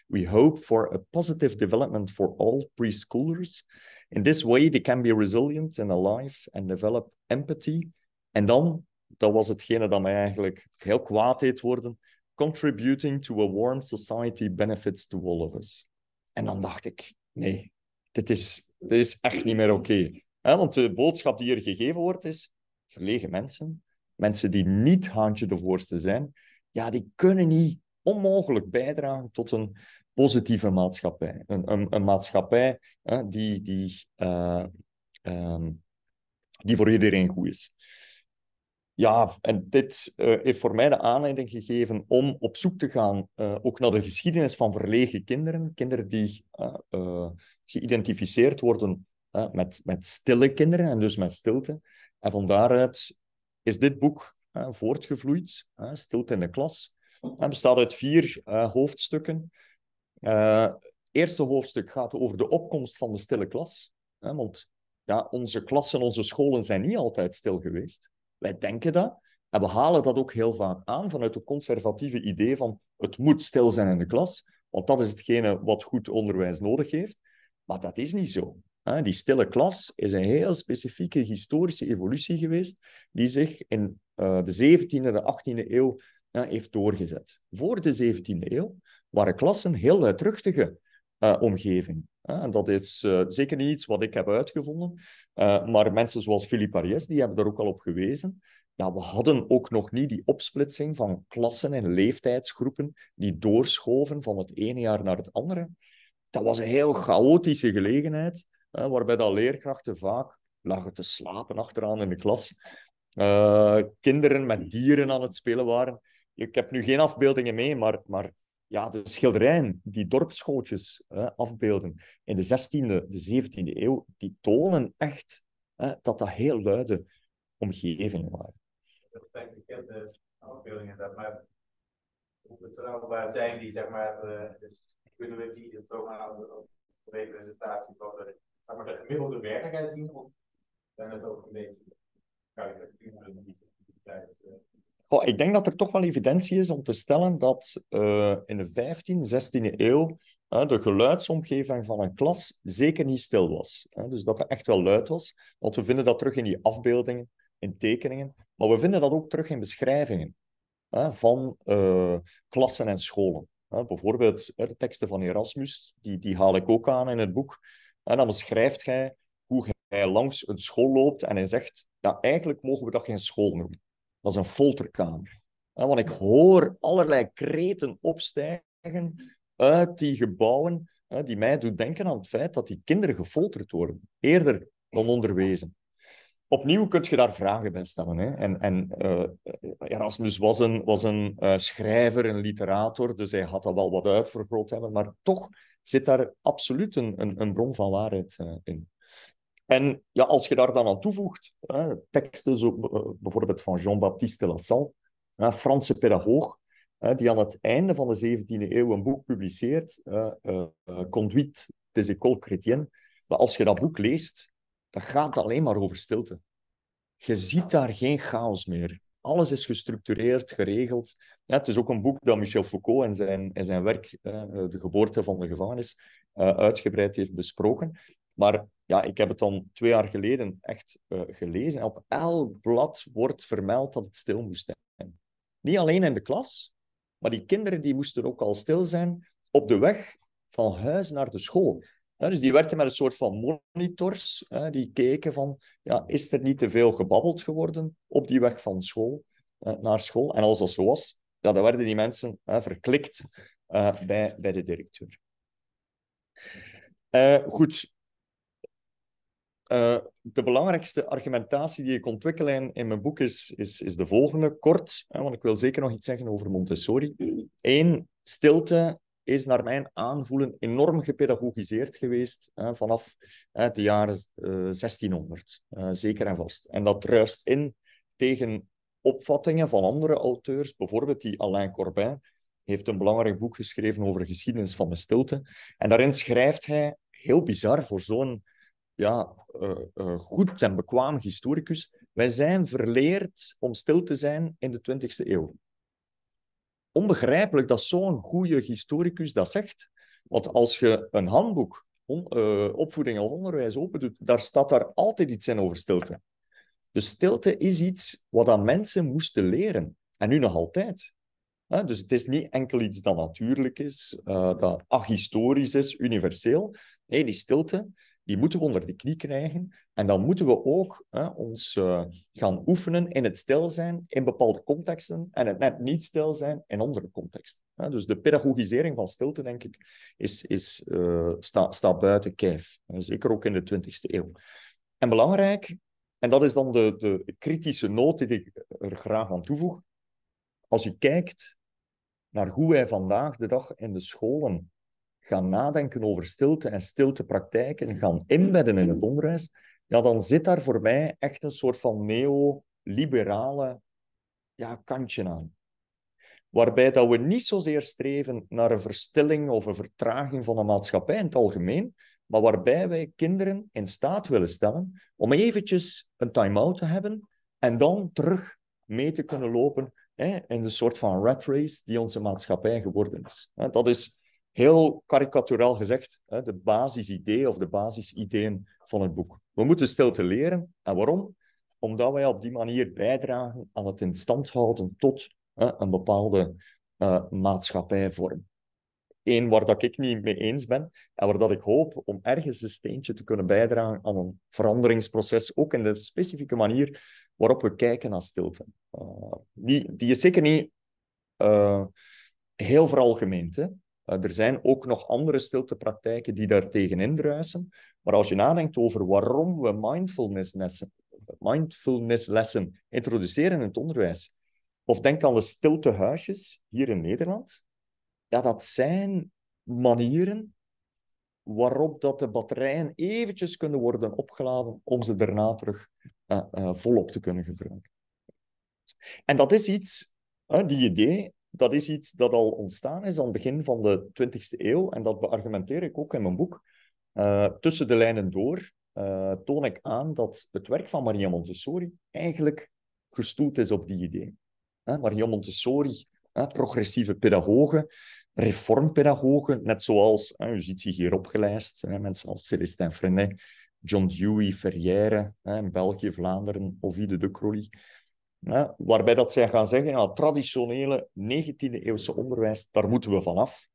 We hope for a positive development for all preschoolers. In this way, they can be resilient and alive and develop empathy. En dan dat was hetgene dat mij eigenlijk heel kwaad deed worden. Contributing to a warm society benefits to all of us. En dan dacht ik, nee, dit is, dit is echt niet meer oké. Okay. Want de boodschap die er gegeven wordt is, verlegen mensen, mensen die niet haantje de voorste zijn, ja, die kunnen niet onmogelijk bijdragen tot een positieve maatschappij. Een, een, een maatschappij hè, die, die, eh, ehm, die voor iedereen goed is ja, en dit eh, heeft voor mij de aanleiding gegeven om op zoek te gaan eh, ook naar de geschiedenis van verlegen kinderen. Kinderen die uh, geïdentificeerd worden met, met stille kinderen en dus met stilte. En van daaruit is dit boek voortgevloeid, Stilte in de Klas. Het bestaat uit vier hoofdstukken. Het eerste hoofdstuk gaat over de opkomst van de stille klas. want ja, onze klassen, onze scholen zijn niet altijd stil geweest. Wij denken dat. En we halen dat ook heel vaak aan vanuit het conservatieve idee van het moet stil zijn in de klas, want dat is hetgene wat goed onderwijs nodig heeft. Maar dat is niet zo. Die stille klas is een heel specifieke historische evolutie geweest die zich in eh, de 17e, de 18e eeuw heeft doorgezet. Voor de 17e eeuw waren klassen heel luidruchtige eh, omgeving. En eh, dat is eh, zeker niet iets wat ik heb uitgevonden, maar mensen zoals Philippe Ariès, die hebben daar ook al op gewezen. Ja, we hadden ook nog niet die opsplitsing van klassen en leeftijdsgroepen die doorschoven van het ene jaar naar het andere. Dat was een heel chaotische gelegenheid, waarbij dat leerkrachten vaak lagen te slapen achteraan in de klas. kinderen met dieren aan het spelen waren. Ik heb nu geen afbeeldingen mee, maar, maar ja, de schilderijen die dorpsschootjes hè, afbeelden in de 16e, de 17e eeuw, die tonen echt hè, dat dat heel luide omgevingen waren. Dat heb de afbeeldingen, daar, maar hoe betrouwbaar zijn die, zeg maar, eh, dus kunnen we die zomaar aan de representatie van de, zeg maar, de gemiddelde gaan zien? Of zijn het ook een beetje karikaturen die tijd? Eh. Oh, ik denk dat er toch wel evidentie is om te stellen dat eh, in de 15e, 16e eeuw de geluidsomgeving van een klas zeker niet stil was. dus dat er echt wel luid was. Want we vinden dat terug in die afbeeldingen, in tekeningen, maar we vinden dat ook terug in beschrijvingen van eh, klassen en scholen. bijvoorbeeld de teksten van Erasmus, die, die haal ik ook aan in het boek. En dan beschrijft hij hoe hij langs een school loopt en hij zegt, ja, eigenlijk mogen we dat geen school noemen. Dat is een folterkamer. Want ik hoor allerlei kreten opstijgen uit die gebouwen, die mij doet denken aan het feit dat die kinderen gefolterd worden, eerder dan onderwezen. Opnieuw kun je daar vragen bij stellen. Hè? En, en uh, Erasmus was een, was een eh, schrijver, een literator, dus hij had dat wel wat uitvergroot hebben, maar toch zit daar absoluut een, een, bron van waarheid eh, in. En ja, als je daar dan aan toevoegt, hè, teksten zo, eh, bijvoorbeeld van Jean-Baptiste Lassalle, Franse pedagoog, hè, die aan het einde van de 17e eeuw een boek publiceert, Conduit, uh, eh, eh, Conduite des écoles chrétiennes. Maar als je dat boek leest, dan gaat alleen maar over stilte. Je ziet daar geen chaos meer. Alles is gestructureerd, geregeld. het is ook een boek dat Michel Foucault en zijn, en zijn werk, De geboorte van de gevangenis, uitgebreid heeft besproken. Maar ja, ik heb het dan twee jaar geleden echt eh, gelezen. op elk blad wordt vermeld dat het stil moest zijn. Niet alleen in de klas, maar die kinderen die moesten ook al stil zijn op de weg van huis naar de school. dus die werkten met een soort van monitors. Hè, die keken van, ja, is er niet te veel gebabbeld geworden op die weg van school eh, naar school? En als dat zo was, ja, dan werden die mensen verklikt eh, bij, bij de directeur. goed, eh, de belangrijkste argumentatie die ik ontwikkel in, mijn boek is, is, de volgende, kort, hè, want ik wil zeker nog iets zeggen over Montessori. Eén, stilte is naar mijn aanvoelen enorm gepedagogiseerd geweest hè, vanaf hè, de jaren 1600, eh, eh, zeker en vast. En dat ruist in tegen opvattingen van andere auteurs, bijvoorbeeld die Alain Corbin heeft een belangrijk boek geschreven over de geschiedenis van de stilte. En daarin schrijft hij, heel bizar voor zo'n ja, eh, eh, goed en bekwaam historicus, wij zijn verleerd om stil te zijn in de 20e eeuw. Onbegrijpelijk dat zo'n goede historicus dat zegt. Want als je een handboek eh, opvoeding of onderwijs opendoet, daar staat daar altijd iets in over stilte. Dus stilte is iets wat aan mensen moesten leren. En nu nog altijd. dus het is niet enkel iets dat natuurlijk is, uh, dat ahistorisch is, universeel. Nee, die stilte die moeten we onder de knie krijgen. En dan moeten we ook hè, ons eh, gaan oefenen in het stil zijn in bepaalde contexten en het net niet stil zijn in andere contexten. Hè. Dus de pedagogisering van stilte, denk ik, is, is, eh, staat buiten kijf. Zeker ook in de 20e eeuw. En belangrijk, en dat is dan de, de kritische noot die ik er graag aan toevoeg. Als je kijkt naar hoe wij vandaag de dag in de scholen gaan nadenken over stilte en stiltepraktijken gaan inbedden in het mm-hmm. onderwijs, ja, dan zit daar voor mij echt een soort van neoliberale ja, kantje aan. Waarbij dat we niet zozeer streven naar een verstilling of een vertraging van de maatschappij in het algemeen, maar waarbij wij kinderen in staat willen stellen om eventjes een time-out te hebben en dan terug mee te kunnen lopen hè, in de soort van rat race die onze maatschappij geworden is. Dat is heel karikaturaal gezegd, hè, de basisidee of de basisideeën van het boek. We moeten stilte leren. En waarom? Omdat wij op die manier bijdragen aan het in stand houden tot hè, een bepaalde eh, maatschappijvorm. Eén waar dat ik niet mee eens ben en waar dat ik hoop om ergens een steentje te kunnen bijdragen aan een veranderingsproces, ook in de specifieke manier waarop we kijken naar stilte. Eh, die, die is zeker niet eh, heel veralgemeend. Hè? Eh, er zijn ook nog andere stiltepraktijken die daartegen indruisen. Maar als je nadenkt over waarom we mindfulnesslessen, mindfulness lessen introduceren in het onderwijs, of denk aan de stiltehuisjes hier in Nederland, ja, dat zijn manieren waarop dat de batterijen eventjes kunnen worden opgeladen om ze daarna terug eh, eh, volop te kunnen gebruiken. En dat is iets, uh, die idee, dat is iets dat al ontstaan is aan het begin van de 20e eeuw. En dat beargumenteer ik ook in mijn boek. Eh, tussen de lijnen door eh, toon ik aan dat het werk van Maria Montessori eigenlijk gestoeld is op die idee. Maria Montessori, progressieve pedagogen, reformpedagogen, net zoals, u ziet ze hier opgelijst, mensen als Célestin Frenet, John Dewey, Ferrière, in België, Vlaanderen, Ovide de Croly waarbij dat zij gaan zeggen, ja, traditionele 19e-eeuwse onderwijs, daar moeten we vanaf.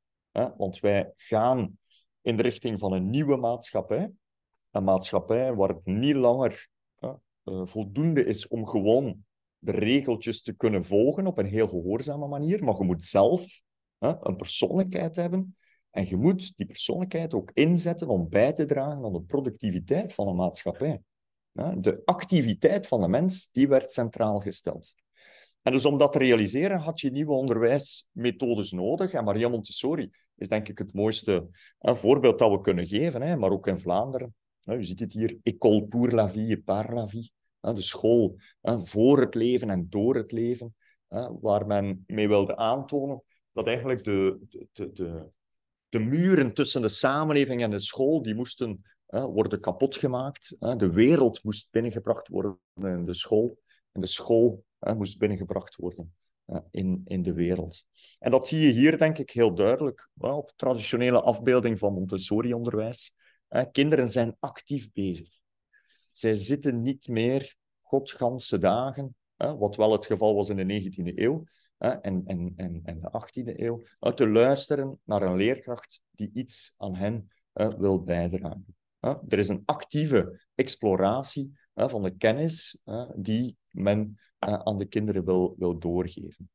want wij gaan in de richting van een nieuwe maatschappij. Een maatschappij waar het niet langer eh, voldoende is om gewoon de regeltjes te kunnen volgen op een heel gehoorzame manier. Maar je moet zelf een persoonlijkheid hebben. En je moet die persoonlijkheid ook inzetten om bij te dragen aan de productiviteit van een maatschappij. De activiteit van de mens, die werd centraal gesteld. En dus om dat te realiseren had je nieuwe onderwijsmethodes nodig. En Maria Montessori is denk ik het mooiste voorbeeld dat we kunnen geven, hè, maar ook in Vlaanderen. U je ziet het hier, école pour la vie et par la vie. de school voor het leven en door het leven, waar men mee wilde aantonen dat eigenlijk de, de, de, de, muren tussen de samenleving en de school, die moesten worden kapot gemaakt. de wereld moest binnengebracht worden in de school. En de school moest binnengebracht worden in, in de wereld. En dat zie je hier, denk ik, heel duidelijk. Wel, op traditionele afbeelding van Montessori-onderwijs. kinderen zijn actief bezig. Zij zitten niet meer godganse dagen, wat wel het geval was in de 19e eeuw en, en, en, en de 18e eeuw, te luisteren naar een leerkracht die iets aan hen wil bijdragen. Er is een actieve exploratie van de kennis die men aan de kinderen wil, wil doorgeven.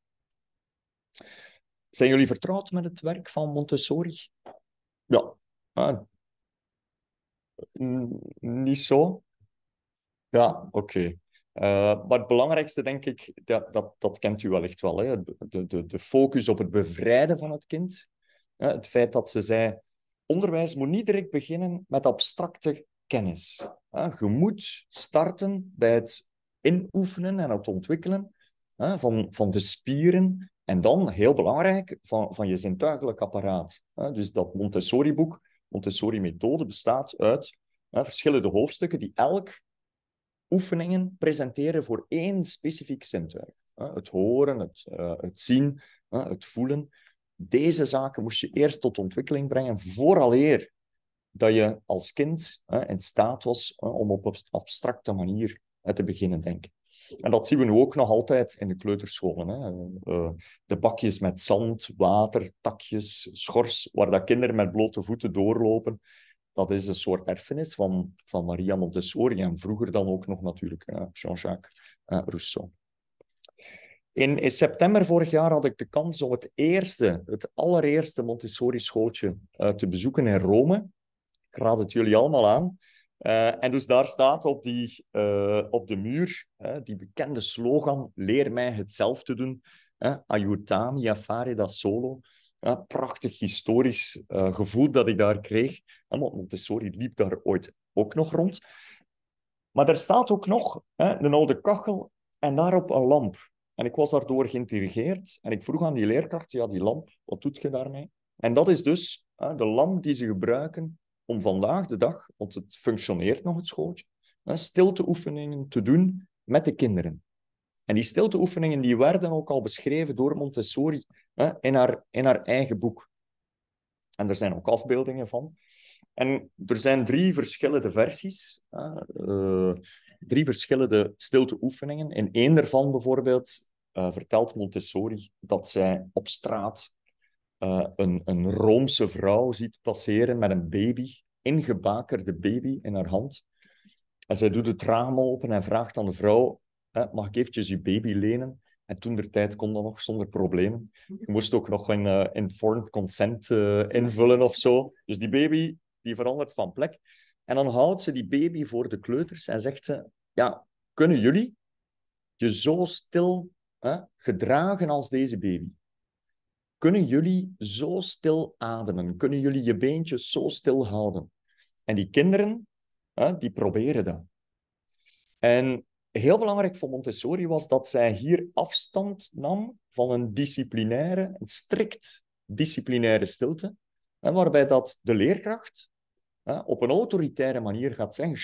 Zijn jullie vertrouwd met het werk van Montessori? Ja. Niet zo? Ja, oké. Eh, maar het belangrijkste, denk ik, dat, dat, dat kent u wellicht wel. Hè? De, de, de focus op het bevrijden van het kind. het feit dat ze zei, onderwijs moet niet direct beginnen met abstracte kennis. Je moet starten bij het inoefenen en het ontwikkelen van, van de spieren. En dan, heel belangrijk, van, van je zintuigelijk apparaat. Dus dat Montessori-boek, Montessori-methode, bestaat uit verschillende hoofdstukken die elk oefeningen presenteren voor één specifiek zintuig. Het horen, het, eh, het zien, het voelen. Deze zaken moest je eerst tot ontwikkeling brengen, vooraleer dat je als kind hè, in staat was om op een abstracte manier hè, te beginnen denken. En dat zien we nu ook nog altijd in de kleuterscholen. Hè. Eh, de bakjes met zand, water, takjes, schors, waar dat kinderen met blote voeten doorlopen. Dat is een soort erfenis van, van Maria Montessori en vroeger dan ook nog natuurlijk Jean-Jacques Rousseau. In, september vorig jaar had ik de kans om het eerste, het allereerste Montessori-schooltje eh, te bezoeken in Rome. Ik raad het jullie allemaal aan. Eh, en dus daar staat op, die, eh, op de muur die bekende slogan: Leer mij hetzelfde te doen. Uh, Aiutami fare da solo. prachtig historisch gevoel dat ik daar kreeg. want Montessori liep daar ooit ook nog rond. Maar daar staat ook nog een oude kachel en daarop een lamp. En ik was daardoor geïntrigeerd. En ik vroeg aan die leerkracht, ja, die lamp, wat doet je daarmee? En dat is dus hè, de lamp die ze gebruiken om vandaag de dag, want het functioneert nog het schooltje, hè, stilteoefeningen te doen met de kinderen. En die stilteoefeningen die werden ook al beschreven door Montessori hè, in, haar, in haar eigen boek. En er zijn ook afbeeldingen van. En er zijn drie verschillende versies. Eh, drie verschillende stilteoefeningen. In één daarvan bijvoorbeeld eh, vertelt Montessori dat zij op straat eh, een, een Roomse vrouw ziet passeren met een baby, ingebakerde baby in haar hand. En zij doet het raam open en vraagt aan de vrouw, eh, mag ik eventjes je baby lenen? En toen de tijd kon dat nog zonder problemen. Je moest ook nog een eh, informed consent invullen of zo. Dus die baby die verandert van plek. En dan houdt ze die baby voor de kleuters en zegt ze, ja, kunnen jullie je zo stil hè, gedragen als deze baby? Kunnen jullie zo stil ademen? Kunnen jullie je beentjes zo stil houden? En die kinderen, hè, die proberen dat. En heel belangrijk voor Montessori was dat zij hier afstand nam van een disciplinaire, een strikt disciplinaire stilte, en waarbij dat de leerkracht hè, op een autoritaire manier gaat zeggen: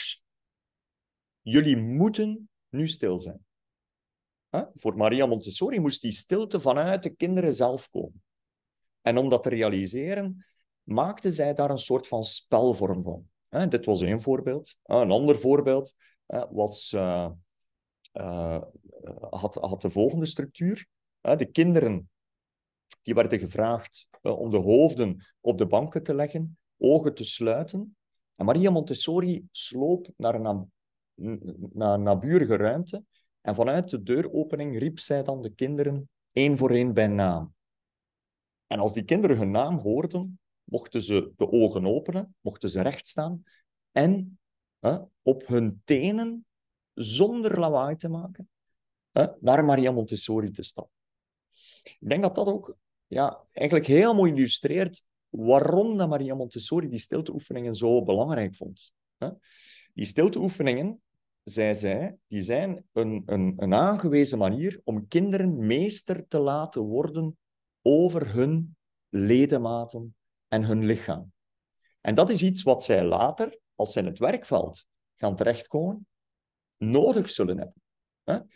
jullie moeten nu stil zijn. Hè? Voor Maria Montessori moest die stilte vanuit de kinderen zelf komen. En om dat te realiseren, maakte zij daar een soort van spelvorm van. Hè? Dit was één voorbeeld. Een ander voorbeeld was, eh, eh, had, had de volgende structuur. De kinderen die werden gevraagd eh, om de hoofden op de banken te leggen ogen te sluiten. En Maria Montessori sloop naar een naar naburige ruimte en vanuit de deuropening riep zij dan de kinderen één voor één bij naam. En als die kinderen hun naam hoorden, mochten ze de ogen openen, mochten ze recht staan en hè, op hun tenen, zonder lawaai te maken, hè, naar Maria Montessori te stappen. Ik denk dat dat ook ja, eigenlijk heel mooi illustreert waarom dat Maria Montessori die stilteoefeningen zo belangrijk vond. Die stilteoefeningen, zei zij, die zijn een, een, een aangewezen manier om kinderen meester te laten worden over hun ledematen en hun lichaam. En dat is iets wat zij later, als zij in het werkveld gaan terechtkomen, nodig zullen hebben.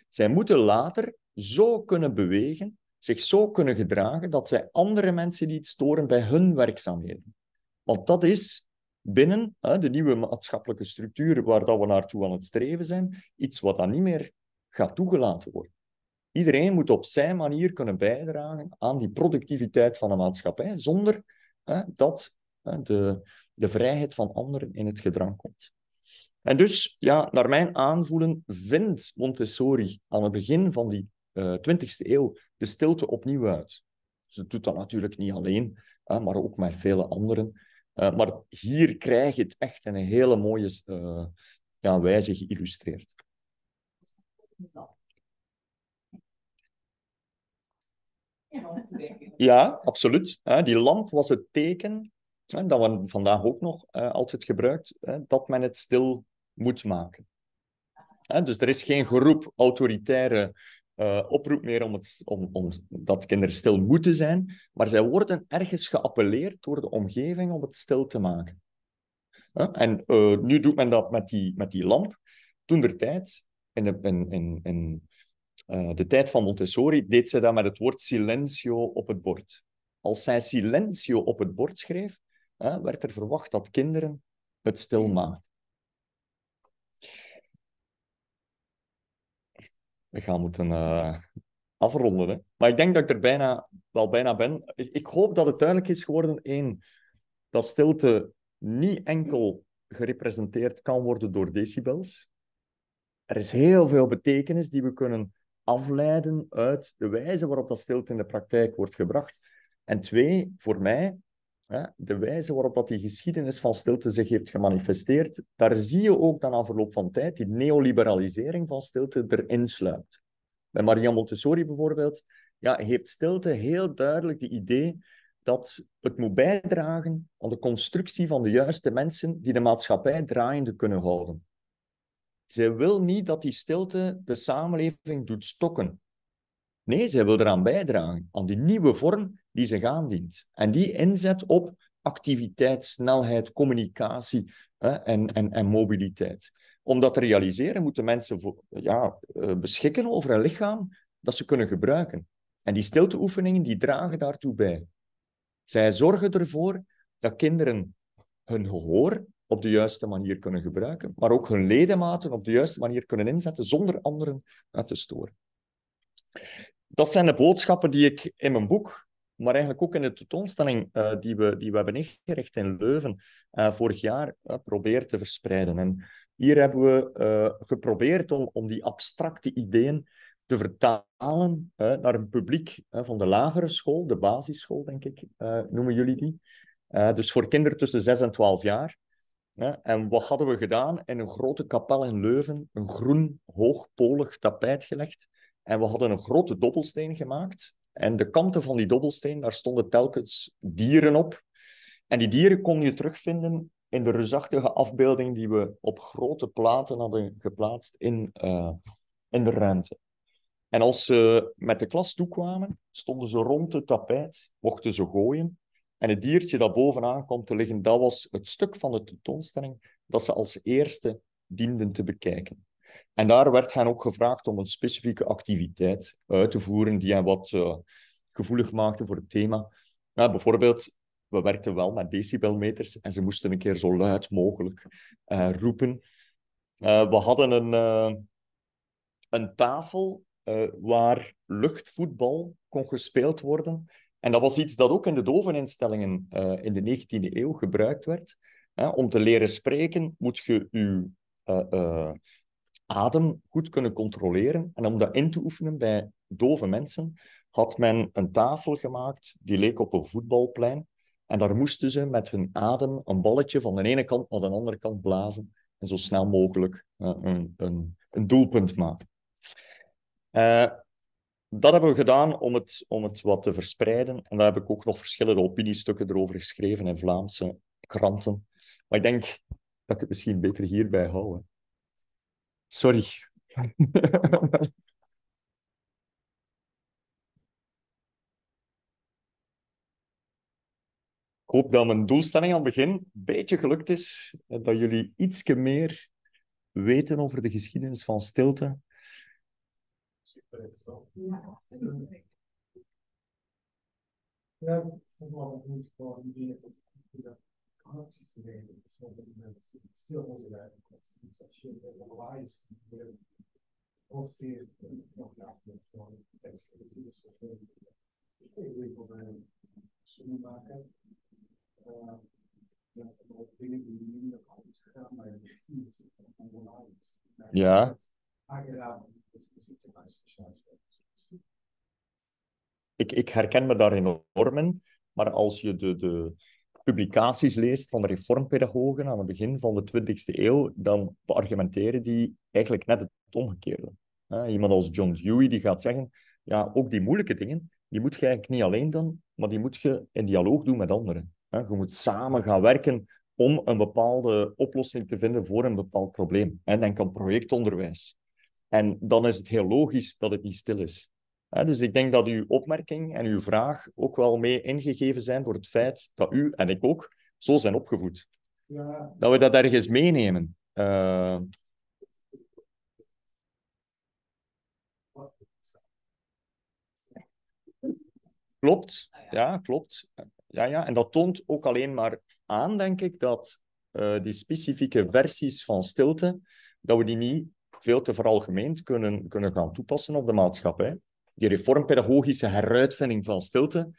Zij moeten later zo kunnen bewegen zich zo kunnen gedragen dat zij andere mensen niet storen bij hun werkzaamheden. Want dat is binnen hè, de nieuwe maatschappelijke structuur waar dat we naartoe aan het streven zijn, iets wat dan niet meer gaat toegelaten worden. Iedereen moet op zijn manier kunnen bijdragen aan die productiviteit van de maatschappij, zonder hè, dat hè, de, de vrijheid van anderen in het gedrang komt. En dus, ja, naar mijn aanvoelen, vindt Montessori aan het begin van die uh, eh, 20e eeuw de stilte opnieuw uit. Ze doet dat natuurlijk niet alleen, hè, maar ook met vele anderen. Eh, maar hier krijg je het echt een hele mooie eh, ja, wijze geïllustreerd. Ja, absoluut. Die lamp was het teken, dat we vandaag ook nog altijd gebruikt, dat men het stil moet maken. Dus er is geen groep autoritaire eh, oproep meer om, het, om, om dat kinderen stil moeten zijn, maar zij worden ergens geappelleerd door de omgeving om het stil te maken. en eh, nu doet men dat met die, met die lamp. Toen der tijd, in, de, in, in, eh, de tijd van Montessori, deed ze dat met het woord silencio op het bord. Als zij silencio op het bord schreef, werd er verwacht dat kinderen het stil hmm. maakten. gaan moeten eh, afronden. Maar ik denk dat ik er bijna, wel bijna ben. Ik hoop dat het duidelijk is geworden, één, dat stilte niet enkel gerepresenteerd kan worden door decibels. Er is heel veel betekenis die we kunnen afleiden uit de wijze waarop dat stilte in de praktijk wordt gebracht. En twee, voor mij, de wijze waarop dat die geschiedenis van stilte zich heeft gemanifesteerd, daar zie je ook dan na verloop van tijd die neoliberalisering van stilte erin sluipt. Bij Maria Montessori bijvoorbeeld ja, heeft stilte heel duidelijk de idee dat het moet bijdragen aan de constructie van de juiste mensen die de maatschappij draaiende kunnen houden. Zij wil niet dat die stilte de samenleving doet stokken. Nee, zij wil eraan bijdragen, aan die nieuwe vorm die zich aandient. En die inzet op activiteit, snelheid, communicatie hè, en, en, en mobiliteit. Om dat te realiseren moeten mensen voor, ja, eh, beschikken over een lichaam dat ze kunnen gebruiken. En die stilteoefeningen die dragen daartoe bij. Zij zorgen ervoor dat kinderen hun gehoor op de juiste manier kunnen gebruiken, maar ook hun ledematen op de juiste manier kunnen inzetten zonder anderen te storen. Dat zijn de boodschappen die ik in mijn boek, maar eigenlijk ook in de tentoonstelling eh, die, we, die we hebben ingericht in Leuven eh, vorig jaar, eh, probeer te verspreiden. En hier hebben we geprobeerd om, om die abstracte ideeën te vertalen naar een publiek van de lagere school, de basisschool, denk ik, noemen jullie die. dus voor kinderen tussen 6 en 12 jaar. en wat hadden we gedaan? In een grote kapel in Leuven een groen, hoogpolig tapijt gelegd en we hadden een grote dobbelsteen gemaakt. En de kanten van die dobbelsteen, daar stonden telkens dieren op. En die dieren kon je terugvinden in de reusachtige afbeelding die we op grote platen hadden geplaatst in, eh, in de ruimte. En als ze met de klas toekwamen, stonden ze rond het tapijt, mochten ze gooien. En het diertje dat bovenaan kwam te liggen, dat was het stuk van de tentoonstelling dat ze als eerste dienden te bekijken. En daar werd hen ook gevraagd om een specifieke activiteit uit te voeren die hen wat uh, gevoelig maakte voor het thema. bijvoorbeeld, we werkten wel met decibelmeters en ze moesten een keer zo luid mogelijk eh, roepen. Eh, we hadden een, een tafel waar luchtvoetbal kon gespeeld worden. En dat was iets dat ook in de doveninstellingen in de 19e eeuw gebruikt werd. om te leren spreken moet je je adem goed kunnen controleren. En om dat in te oefenen bij dove mensen, had men een tafel gemaakt die leek op een voetbalplein. En daar moesten ze met hun adem een balletje van de ene kant naar de andere kant blazen en zo snel mogelijk eh, een, een, een, doelpunt maken. Eh, dat hebben we gedaan om het, om het wat te verspreiden. En daar heb ik ook nog verschillende opiniestukken erover geschreven in Vlaamse kranten. Maar ik denk dat ik het misschien beter hierbij hou. Sorry. Ik hoop dat mijn doelstelling aan het begin een beetje gelukt is. Dat jullie iets meer weten over de geschiedenis van stilte. Super ja, ja, ja. Ik, ik herken me daar enorm maar als je de, de, publicaties leest van de reformpedagogen aan het begin van de 20e eeuw, dan argumenteren die eigenlijk net het omgekeerde. Iemand als John Dewey die gaat zeggen, ja, ook die moeilijke dingen, die moet je eigenlijk niet alleen doen, maar die moet je in dialoog doen met anderen. Je moet samen gaan werken om een bepaalde oplossing te vinden voor een bepaald probleem. En denk aan projectonderwijs. En dan is het heel logisch dat het niet stil is dus ik denk dat uw opmerking en uw vraag ook wel mee ingegeven zijn door het feit dat u en ik ook zo zijn opgevoed. Ja. Dat we dat ergens meenemen. Eh, klopt, ah, ja, klopt. Ja, ja. En dat toont ook alleen maar aan, denk ik, dat eh, die specifieke versies van stilte, dat we die niet veel te veralgemeend kunnen, kunnen gaan toepassen op de maatschappij die reformpedagogische heruitvinding van stilte,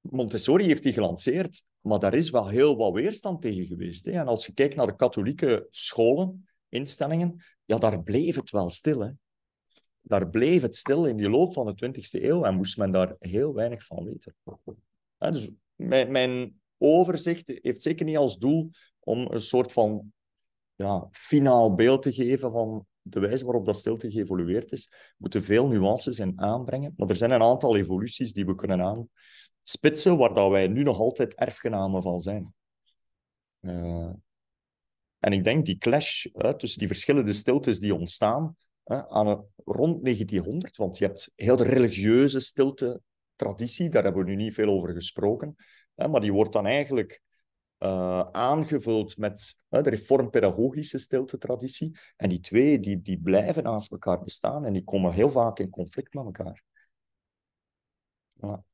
Montessori heeft die gelanceerd, maar daar is wel heel wat weerstand tegen geweest. Hè? En als je kijkt naar de katholieke scholen, instellingen, ja, daar bleef het wel stil. Hè? Daar bleef het stil in die loop van de 20e eeuw en moest men daar heel weinig van weten. dus mijn, mijn overzicht heeft zeker niet als doel om een soort van ja, finaal beeld te geven van de wijze waarop dat stilte geëvolueerd is, moeten veel nuances in aanbrengen. Maar er zijn een aantal evoluties die we kunnen aanspitsen, waar dat wij nu nog altijd erfgenamen van zijn. Eh, en ik denk die clash hè, tussen die verschillende stiltes die ontstaan hè, aan rond 1900, want je hebt heel de religieuze stilte traditie, daar hebben we nu niet veel over gesproken, hè, maar die wordt dan eigenlijk eh, aangevuld met uh, de reformpedagogische stilte-traditie. En die twee die, die blijven naast elkaar bestaan en die komen heel vaak in conflict met elkaar. Ja.